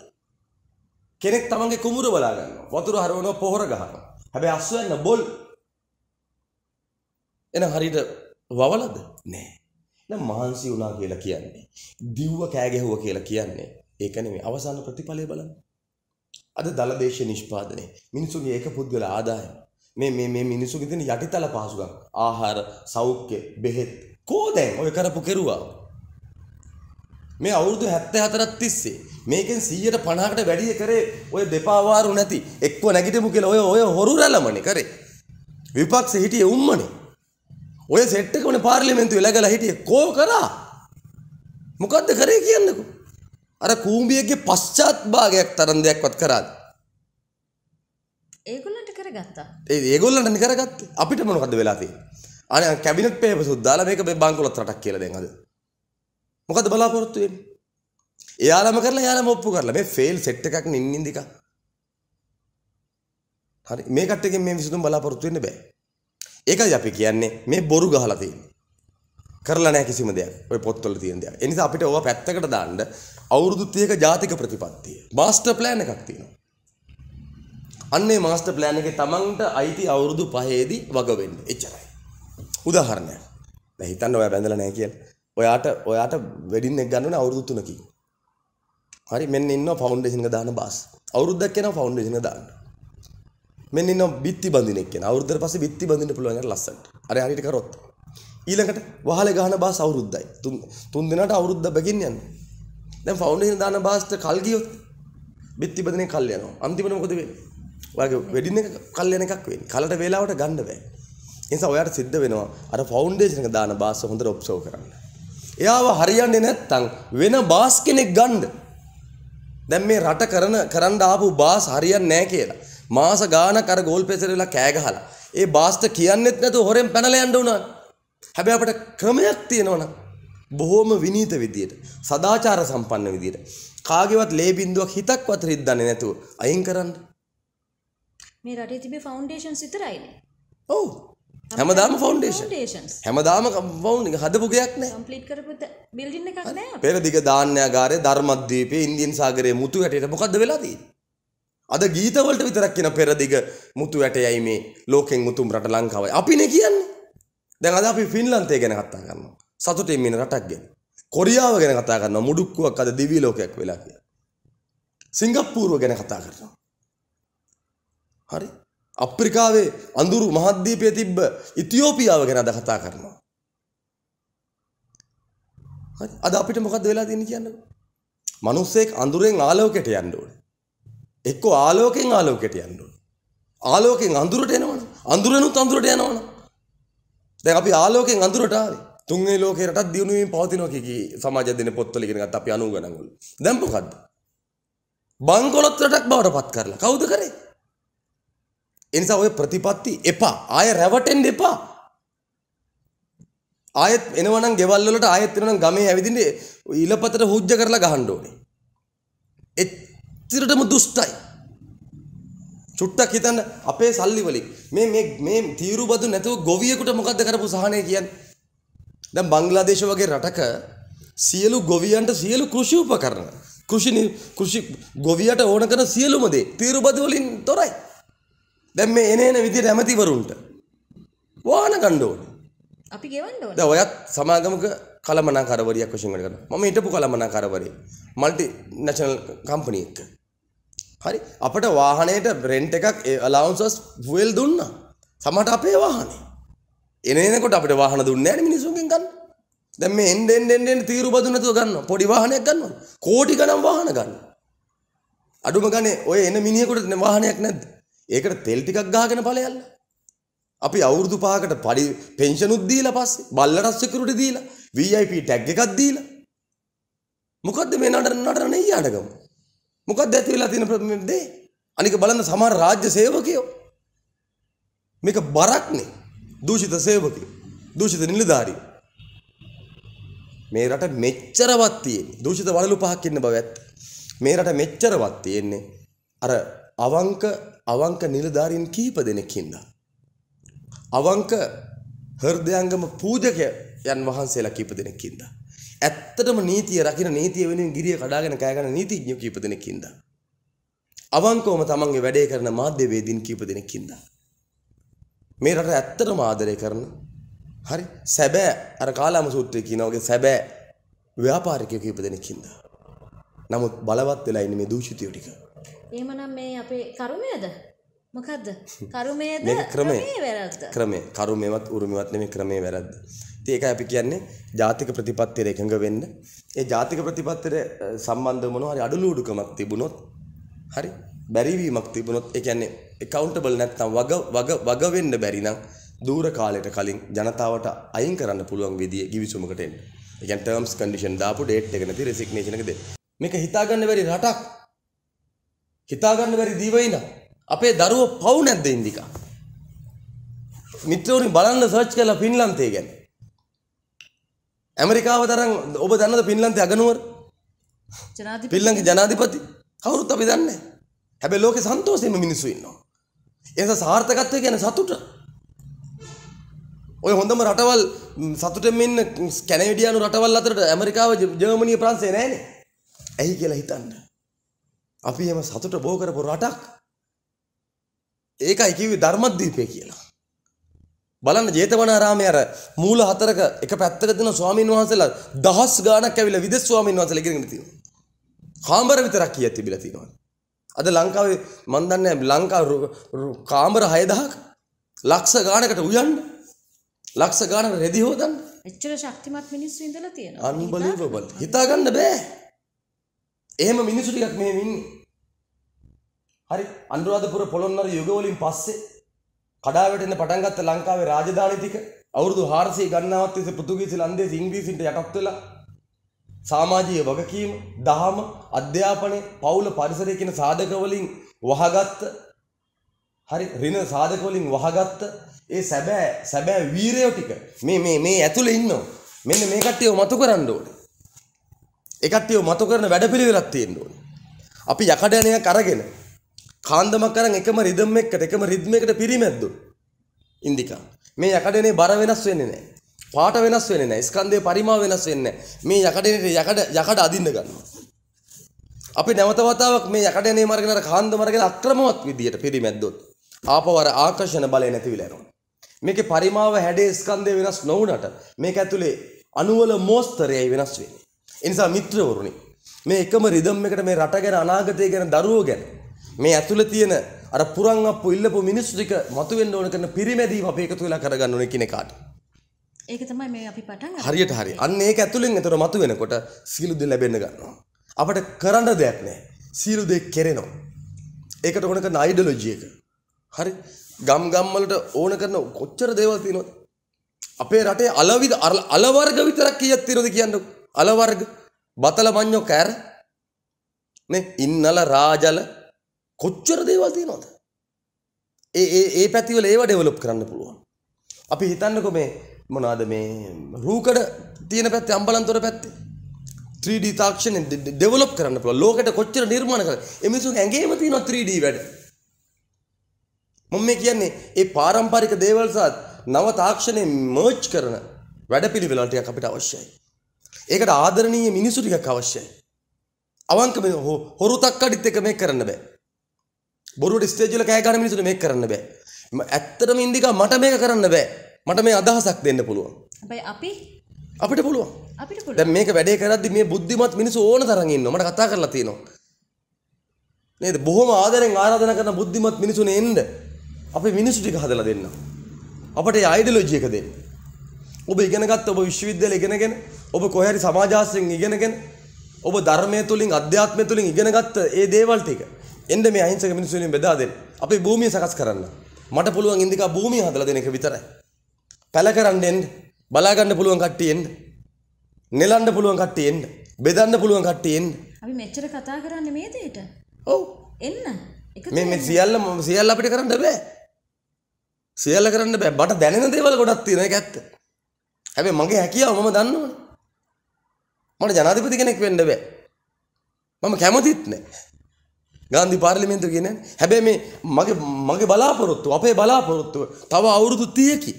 කෙනෙක් තමන්ගේ කුඹුර බලා ගන්නවා වතුර හරවනවා පොහොර ගහනවා හැබැයි අස්වැන්න බොල් එහෙනම් හරියට වවලද? නෑ. දැන් මහන්සි වුණා කියලා කියන්නේ. දිව්ව කෑ ගැහුවා කියලා කියන්නේ. ඒක නෙමෙයි අවසාන ප්‍රතිඵලය බලන්න. අද දලදේශ නිෂ්පාදනය මිනිසුන්ගේ ඒක පුද්ගල ආදායම මේ මේ මේ මිනිසුන්ගේ තියෙන යටිතල පහසුකම් ආහාර සෞඛ්‍ය බෙහෙත් කෝදෙන් ඔය කරපු කෙරුවා මේ අවුරුදු 74ක් තිස්සේ මේකෙන් 150කට වැඩි කරේ ඔය දෙපා වාරු නැති එක්ක නැගිටමු කියලා ඔය ඔය හොරු රැළමනේ කරේ විපක්ෂ හිටියේ උම්මනේ ඔය සෙට්ටකමන පාර්ලිමෙන්තු එලගල හිටිය කෝ කරා මොකක්ද කරේ කියන්නකු. අර කූම්බියගේ පශ්චාත් භාගයක් තරන් දෙයක්වත් කරාද. ඒගොල්ලට කරගත්තා ඒ ඒගොල්ලට කරගත් අපිට මොනකද වෙලාතිේ අන කැබිනට පේ සුද්දාල මේක බංකුලොත් රටක් කියල දෙන්නද. මොකද බලාපොරොත්තුවෙන්. එයාලම කරලා යාලම ඔප්පු කරලා මේ ෆෙල් සෙට් එකක් නින්නින්දික හරි මේකටක මේ විසුතුම් බලාපොරොත්තුවෙන්න බෑ ඒකයි අපි කියන්නේ මේ බොරු ගහලා තියෙන්නේ. කරලා නැහැ කිසිම දෙයක්. ওই පොත්වල තියෙන දේවල්. ඒ නිසා අපිට ඕවා පැත්තකට දාන්න අවුරුදු 30ක ජාතික ප්‍රතිපත්තිය. මාස්ටර් ප්ලෑන් එකක් තියෙනවා. අන්නේ මාස්ටර් ප්ලෑන් එකේ Tamanට අයිති අවුරුදු 5ේදී වග වෙන්න. එච්චරයි. උදාහරණයක්. දැන් හිතන්න ඔයා බැඳලා නැහැ කියලා. ඔයාට ඔයාට වෙඩින් එක ගන්න ඕනේ අවුරුදු 3කින්. හරි මෙන්න ඉන්නවා ෆවුන්ඩේෂන් එක දාන බාස්. අවුරුද්දක් යනවා ෆවුන්ඩේෂන් එක දාන්න. මෙන්න ඉන්නවා බිත්ති බඳින එක්කෙනා. අවුරුද්දට පස්සේ බිත්ති බඳින්න පුළුවන් යට ලස්සනට. අර හරියට කරොත්. ඊළඟට වහලේ ගහන බාස් අවුරුද්දයි. තුන් තුන් දිනකට අවුරුද්ද බැගින් යනවා. දැන් ෆවුන්ඩේෂන් දාන බාස්ට කල් ගියොත් බිත්ති බඳිනේ කල් යනවා. අන්තිමට මොකද වෙන්නේ? ඔයාගේ වෙඩින් එක කල් යන එකක් වෙන්නේ. කලට වේලාවට ගන්න බෑ. ඒ නිසා ඔයාට සිද්ධ වෙනවා අර ෆවුන්ඩේෂන් එක දාන බාස් හොඳට ඔබ්සර්ව් කරන්න. එයාව හරියන්නේ නැත්තම් වෙන බාස් කෙනෙක් ගන්න. දැන් මේ රට කරන කරන්න ආපු බාස් හරියන්නේ නැහැ කියලා. මාස ගානක් අර ගෝල් පෙසර වෙලා කෑ ගහලා ඒ බාස්ට කියන්නෙත් නැතුව හොරෙන් පැනලා යන්න උනා. හැබැයි අපට ක්‍රමයක් තියෙනවනම් බොහොම විනීත විදියට සදාචාර සම්පන්න විදියට කාගේවත් ලේ බින්දුවක් හිතක්වත් රිද්දන්නේ නැතුව අයින් කරන්න. මේ රටේ තිබේ ෆවුන්ඩේෂන්ස් විතරයිනේ. ඔව්. හැමදාම ෆවුන්ඩේෂන්. හැමදාම ෆවුන්ඩින් හදපු ගයක් නැහැ. කම්ප්ලීට් කරපු බිල්ඩින් එකක් නැහැ. පෙරදිග ධාන්‍යාගාරයේ ධර්මද්වීපයේ ඉන්දියන් සාගරයේ මුතු යටේට මොකද්ද වෙලා තියෙන්නේ? අද ගීතවලට විතරක් කියන පෙරදිග මුතු වැටයයි මේ ලෝකෙන් මුතුම් රට ලංකාවයි. අපිනේ කියන්නේ. දැන් අද අපි ෆින්ලන්තය ගැන කතා කරනවා. සතුටින් ඉන්න රටක් ගැන. කොරියාව ගැන කතා කරනවා. මුඩුක්කුවක් අද දිවි ලෝකයක් වෙලා කියලා. සිංගප්පූරුව ගැන කතා කරනවා. හරි. අප්‍රිකාවේ අඳුරු මහද්වීපයේ තිබ්බ ඉතියෝපියාව ගැන අද කතා කරනවා. හරි. අද අපිට මොකද්ද වෙලා තියෙන්නේ කියන්නේ? මිනිස්සෙක් අඳුරෙන් ආලෝකයට යන්න ඕනේ. එක්කෝ ආලෝකයෙන් ආලෝකයට යන්න ඕන. ආලෝකයෙන් අඳුරට එනවනේ. අඳුරෙනුත් අඳුරට යනවනේ. දැන් අපි ආලෝකයෙන් අඳුරට ආවේ. තුන්වෙනි ලෝකේ රටක් දියුණු වීම පවතිනවා කිය සමාජ දෙන පොත්වල ඉගෙන ගත්ත අපි 90 ගණන් වල. දැන් මොකද්ද? බංකොලොත් රටක් බවට පත් කරලා කවුද කරේ? ඒ නිසා ඔය ප්‍රතිපත්ති එපා. ආය රැවටෙන්න එපා. ආයෙත් එනවනම් ගෙවල් වලට ආයෙත් එනවනම් ගමේ ඇවිදින්න ඉලපතට හුජ්ජ කරලා ගහන්න ඕනේ. චිරටම දුෂ්ටයි. චුට්ටක් හිතන්න අපේ සල්ලි වලින් මේ මේ මේ තීරුබදු නැතුව ගොවියෙකුට මොකද්ද කරපු සහනය කියන්නේ? දැන් බංග්ලාදේශ වගේ රටක සියලු ගොවියන්ට සියලු කෘෂි උපකරණ කෘෂි කෘෂි ගොවියට ඕන කරන සියලුම දේ තීරුබදු වලින් තොරයි. දැන් මේ එනේන විදිහට ඇමතිවරුන්ට වාන ගන්න ඕනේ. අපි ගෙවන්න ඕනේ. දැන් ඔයත් සමාගමක කලමනාකාරවරියක් වශයෙන් වැඩ කරනවා. මම හිටපු කලමනාකාරවරිය. මල්ටි නැෂනල් කම්පැනි එකක. හරි අපට වාහනයට බ්‍රෙන්ට් එකක් අලවන්සස් වල් දුන්න සමට අපේ වාහනේ එනකොට අපට වාහන දුන්න ඇන මිනිසුන්ගෙන් ගන්න දැම එන්ඩෙන්ඩෙන්ඩෙන් තීරු බදුනතුව ගන්න පොඩි වාහනයක් ගන්න කෝටි ගනම් වාහන ගන්න අඩුම ගනේ ඔය එන මිනිියකුට වාහනයක් නැද්ද ඒකට තෙල්ටිකක් ගාගෙන පලයල්ලා අපි අවුරුදු පහකට පඩි පෙන්ෂනුත් දීලා පස්සේ බල්ලට සිකුරිටි දීලා VIP ටැග් එකක් දීලා මොකද්ද මේ නඩන නඩන නෑ යාඩගම මොකක් දැති වෙලා තියෙන දේ අනික බලන්න සමහර රාජ්‍ය සේවකයෝ මේක බරක්නේ දූෂිත සේවකයෝ දූෂිත නිලධාරී මේ රට මෙච්චරවත් තියෙන්නේ දූෂිත වළලු පහක් ඉන්න බව ඇත්ත මේ රට මෙච්චරවත් තියෙන්නේ අර අවංක අවංක නිලධාරීන් කීප දෙනෙක් හින්දා අවංක හෘදයාංගම පූජකයන් වහන්සේලා කීප දෙනෙක් හින්දා ඇත්තටම නීතිය රකින නීතිය වෙනින් ගිරිය කඩාගෙන කෑගන නීතිඥ කීප දෙනෙක්කින්ද. අවංකෝම තමන්ගේ වැඩේ කරන මාධ්‍යවේදීන් කීප දෙනෙක්කින්ද. මේ රට ඇත්තටම ආදරය කරන හරි සැබෑ අර කාලාම සූත්‍රය කියනවගේ සැබෑ ව්‍යාපාරිකය කීප දෙනෙක්කින්ද. නමුත් බලවත් වෙලා ඉන්න මේ දූෂිතයෝ ටික. එහෙමනම් මේ අපේ කර්මයද? මොකද්ද? කර්මයේද? ක්‍රමයේ වැරද්ද. ක්‍රමයේ කර්මයේවත් උරුමයේවත් නෙමෙයි ක්‍රමයේ වැරද්ද. ඒක අපි කියන්නේ ජාතික ප්‍රතිපත්තියට එකඟ වෙන්න. ඒ ජාතික ප්‍රතිපත්තියට සම්බන්ධ මොනවා හරි අඩලුඩුකමක් තිබුණොත් හරි බැරිවීමක් තිබුණොත් ඒ කියන්නේ accountable නැත්නම් වග වග වග වෙන්න බැරි නම් দূර කාලයට කලින් ජනතාවට අයින් කරන්න පුළුවන් විදිය කිවිසුමකට එන්න. ඒ කියන්නේ terms condition දාපු date එක නැති resignation එක දෙන්න. මේක හිතාගන්න බැරි රටක්. හිතාගන්න බැරි දීවයින. අපේ දරුවෝ පවු නැද්ද ඉන්දිකා? මිත්‍රවරුන් බලන්න සර්ච් කරලා ෆින්ලන්තේ ගැන. ඇමරිකාව තරම් ඔබ දන්නද පින්ලන්තේ අගනුවර? ජනාධිපති පින්ලන්තේ ජනාධිපති කවුරුත් අපි දන්නේ හැබැයි ලෝකේ සන්තෝෂයෙන්ම මිනිස්සු ඉන්නවා. ඒ නිසා සාර්ථකත්වය කියන්නේ සතුට. ඔය හොඳම රටවල් සතුටෙන් ඉන්න කැනේඩියානු රටවල් අතරට ඇමරිකාව ජර්මනිය ප්‍රංශය නැහැනේ. ඇයි කියලා හිතන්න. අපි එහෙම සතුට බෝ කරපු රටක්. ඒකයි කිව්වේ ධර්මද්වීපය කියලා. බලන්න ජේතවනාරාමයේ අර මූල හතරක එක පැත්තක දෙන ස්වාමීන් වහන්සේලා දහස් ගාණක් ඇවිල්ලා විදෙස් ස්වාමීන් වහන්සේලා ඉගෙනගෙන තියෙනවා. කාමර විතරක් කීයක් තිබිලා තියෙනවා. අද ලංකාවේ මන් දන්නේ ලංකා කාමර 6000ක් ලක්ෂ ගාණකට උයන්න ලක්ෂ ගාණකට රෙදි හොදන්න. එච්චර ශක්තිමත් මිනිස්සු ඉඳලා තියෙනවා. අන්බලීවබල්. හිතා ගන්න බෑ. එහෙම මිනිස්සු ටිකක් මෙහෙම ඉන්නේ. හරි අනුරාධපුර පොළොන්නරු යුගවලින් පස්සේ කඩාවැටෙන්න පටන් ගත්ත ලංකාවේ රාජධානි ටික අවුරුදු 400 ගණනාවක් තිස්සේ පෘතුගීසි ලන්දේසි ඉංග්‍රීසින්ට යටත් වෙලා සමාජීය වගකීම, දහම, අධ්‍යාපනය, පවුල පරිසරය කියන සාධක වලින් වහගත්ත හරි රින සාධක වලින් වහගත්ත ඒ සැබෑ සැබෑ වීරයෝ ටික මේ මේ මේ ඇතුලේ ඉන්නෝ මෙන්න මේ කට්ටියව මතු කරන්න ඕනේ. ඒ කට්ටියව මතු කරන වැඩපිළිවෙලක් තියෙන්න ඕනේ. අපි යකඩ යන එක අරගෙන කාන්දමක් කරන් එකම රිද්ම් එකට එකම රිද්මයකට පිරිමැද්දු. ඉන්දිකා. මේ යකඩනේ බර වෙනස් වෙන්නේ නැහැ. පාට වෙනස් වෙන්නේ නැහැ. ස්කන්ධයේ පරිමාව වෙනස් වෙන්නේ නැහැ. මේ යකඩනේ යකඩ යකඩ අදින්න ගන්නවා. අපි නැවත වතාවක් මේ යකඩනේ මාර්ගෙන අර කාන්ද මාර්ගෙන අක්‍රමවත් විදියට පිරිමැද්දොත් ආපව අර ආකර්ෂණ බලය නැතිවිලා යනවා. මේකේ පරිමාව හැඩේ ස්කන්ධය වෙනස් නොවුනට මේක ඇතුලේ අණුවල මෝස්තරයයි වෙනස් වෙන්නේ. ඒ නිසා මිත්‍රවරුනි මේ එකම රිද්ම් එකට මේ රට ගැන අනාගතය ගැන දරුවෝ ගැන මේ ඇතුළේ තියෙන අර පුරන් අප්පු ඉල්ලපු මිනිස්සු ටික මතුවෙන්න ඕන කරන පිරිමැදීම අපි එකතු වෙලා කරගන්න ඕනේ කියන එකට. ඒක තමයි මේ අපි පටන් හරියට හරි. අන්න ඒක ඇතුළෙන් ඒතර මතුවෙනකොට සීලු දෙ ලැබෙන්න ගන්නවා. අපිට කරන්න දෙයක් නැහැ. සීලු දෙ කෙරෙනවා. ඒකට ඕන කරන අයිඩියොලොජි එක. හරි. ගම් ගම් වලට ඕන කරන කොච්චර දේවල් තියෙනවද? අපේ රටේ අලවිද අලවර්ග විතරක් කීයක් තියෙනවද කියන්නේ? අලවර්ග බතල මඤ්ඤෝ කෑර නේ ඉන්නල රාජල කොච්චර දේවල් තියෙනවද? ඒ ඒ ඒ පැතිවල ඒව ඩෙවලොප් කරන්න පුළුවන්. අපි හිතන්නකෝ මේ මොනවාද මේ රූකඩ තියෙන පැත්තේ අම්බලන්තොට පැත්තේ 3D තාක්ෂණය ඩෙවලොප් කරන්න පුළුවන්. ලෝකෙට කොච්චර නිර්මාණ කරලා ඒ මිනිස්සු හැංගේම තියෙනවා 3D වැඩ. මම මේ කියන්නේ ඒ පාරම්පරික දේවල් සහ නව තාක්ෂණය මර්ජ් කරන වැඩපිළිවෙළ ටිකක් අපිට අවශ්‍යයි. ඒකට ආදරණීය මිනිසු ටිකක් අවශ්‍යයි. අවංක හොරුතක් අඩිත් එක මේ කරන්න බෑ. බොරුවට ස්ටේජ් වල කෑ ගන්න මිනිස්සුන්ට මේක කරන්න බෑ. ඇත්තටම ඉන්දිකා මට මේක කරන්න බෑ. මට මේ අදහසක් දෙන්න පුළුවන්. හැබැයි අපි අපිට පුළුවන්. අපිට පුළුවන්. දැන් මේක වැඩේ කරද්දි මේ බුද්ධිමත් මිනිස්සු ඕන තරම් ඉන්නවා. මට කතා කරලා තියෙනවා. නේද? බොහොම ආදරෙන් ආරාධනා කරන බුද්ධිමත් මිනිසුනේ එන්න. අපි මිනිස්සු ටික හදලා දෙන්න. අපට ඒ අයිඩියොලොජි එක දෙන්න. ඔබ ඉගෙනගත්ත ඔබ විශ්වවිද්‍යාලේ ඉගෙනගෙන ඔබ කොහේ හරි සමාජාස්යෙන් ඉගෙනගෙන ඔබ ධර්මයේ තුලින් අධ්‍යාත්මයේ තුලින් ඉගෙනගත්ත ඒ දේවල් ටික එන්න මේ අහිංසක මිනිස්සු වලින් බෙදා දෙන්න. අපේ භූමිය සකස් කරන්න. මට පුළුවන් ඉන්දිකා භූමිය හදලා දෙන එක විතරයි. පැල කරන්න එන්න. බලා ගන්න පුළුවන් කට්ටිය එන්න. නෙලන්න පුළුවන් කට්ටිය එන්න. බෙදන්න පුළුවන් කට්ටිය එන්න. අපි මෙච්චර කතා කරන්නේ මේ දෙයට. ඔව්. එන්න. මේ මේ සියල්ල සියල්ල අපිට කරන්න බෑ. සියල්ල කරන්න බෑ. මට දැනෙන දේවල් ගොඩක් තියෙනවා ඒක ඇත්ත. හැබැයි මගේ හැකියාව මම දන්නවනේ. මට ජනාධිපති කෙනෙක් වෙන්න බෑ. මම කැමතිත් නෑ. ගාන්ධි පාර්ලිමේන්තුව කියන්නේ හැබැයි මේ මගේ මගේ බලාපොරොත්තුව අපේ බලාපොරොත්තුව තව අවුරුදු 30කි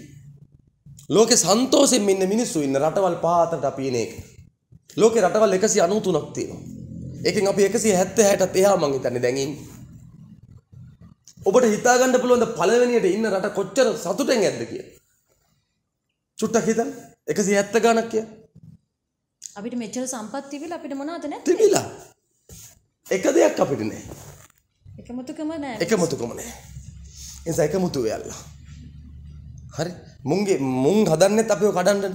ලෝකෙ සන්තෝෂයෙන් ඉන්න මිනිස්සු ඉන්න රටවල් පහකට අපි එන එක ලෝකේ රටවල් 193ක් තියෙනවා ඒකෙන් අපි 170 60ටත් එහා මං හිතන්නේ දැන් ඉන්නේ ඔබට හිතා ගන්න පුළුවන් ද පළවෙනියට ඉන්න රට කොච්චර සතුටෙන් ඇද්ද කියලා චුට්ටක් හිතන්න 170 ගණක් කියලා අපිට මෙච්චර සම්පත් තිබිලා අපිට මොනවද නැත්තේ තිබිලා එක දෙයක් අපිට නෑ එකමුතුකම නෑ එකමුතුකම නෑ එනිසා එකමුතු වෙයල්ලා හරි මුන්ගේ මුන් හදන්නෙත් අපිව කඩන්න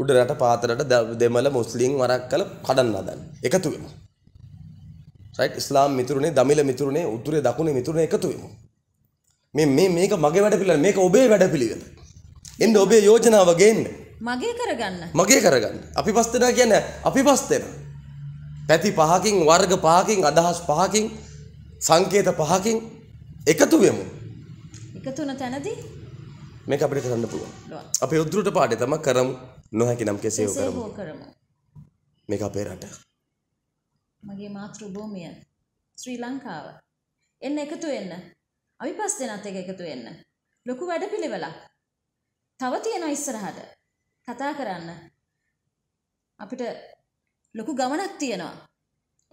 උඩ රට පාතරට දෙමළ මුස්ලිම් වරක් කළ කඩන්න හදන්න එකතු වෙමු රයිට් ඉස්ලාම් මිතුරුනේ දමිළ මිතුරුනේ උතුරේ දකුණේ මිතුරුනේ එකතු වෙමු මේ මේ මේක මගේ වැඩ පිළිවෙල මේක ඔබේ වැඩ පිළිවෙල එන්න ඔබේ යෝජනාව ගේන්න මගේ කරගන්න මගේ කරගන්න අපි පස් දෙනා කියන්නේ අපි පස් දෙනා පැති පහකින් වර්ග පහකින් අදහස් පහකින් සංකේත පහකින් එකතු වෙමු. එකතු වෙන තැනදී මේක අපිට කරන්න පුළුවන්. අපේ උද්දෘත පාඩේ තමයි කරමු. නොහැකි නම් කෙසේ හෝ කරමු. මේක අපේ රට. මගේ මාතෘ භූමිය ශ්‍රී ලංකාව. එන්න එකතු වෙන්න. අපි පස් දෙනාත් එක්ක එකතු වෙන්න. ලොකු වැඩපිළිවෙලක්. තව තියෙනවා ඉස්සරහට. කතා කරන්න. අපිට ලොකු ගමනක් තියෙනවා.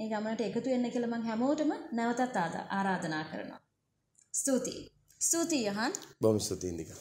ඒ ගමනට එකතු වෙන්න කියලා මම හැමෝටම නැවතත් ආරාධනා කරනවා. ස්තුතියි. ස්තුතියි යහන්. බොහොම ස්තුතියි ඉන්දිකා.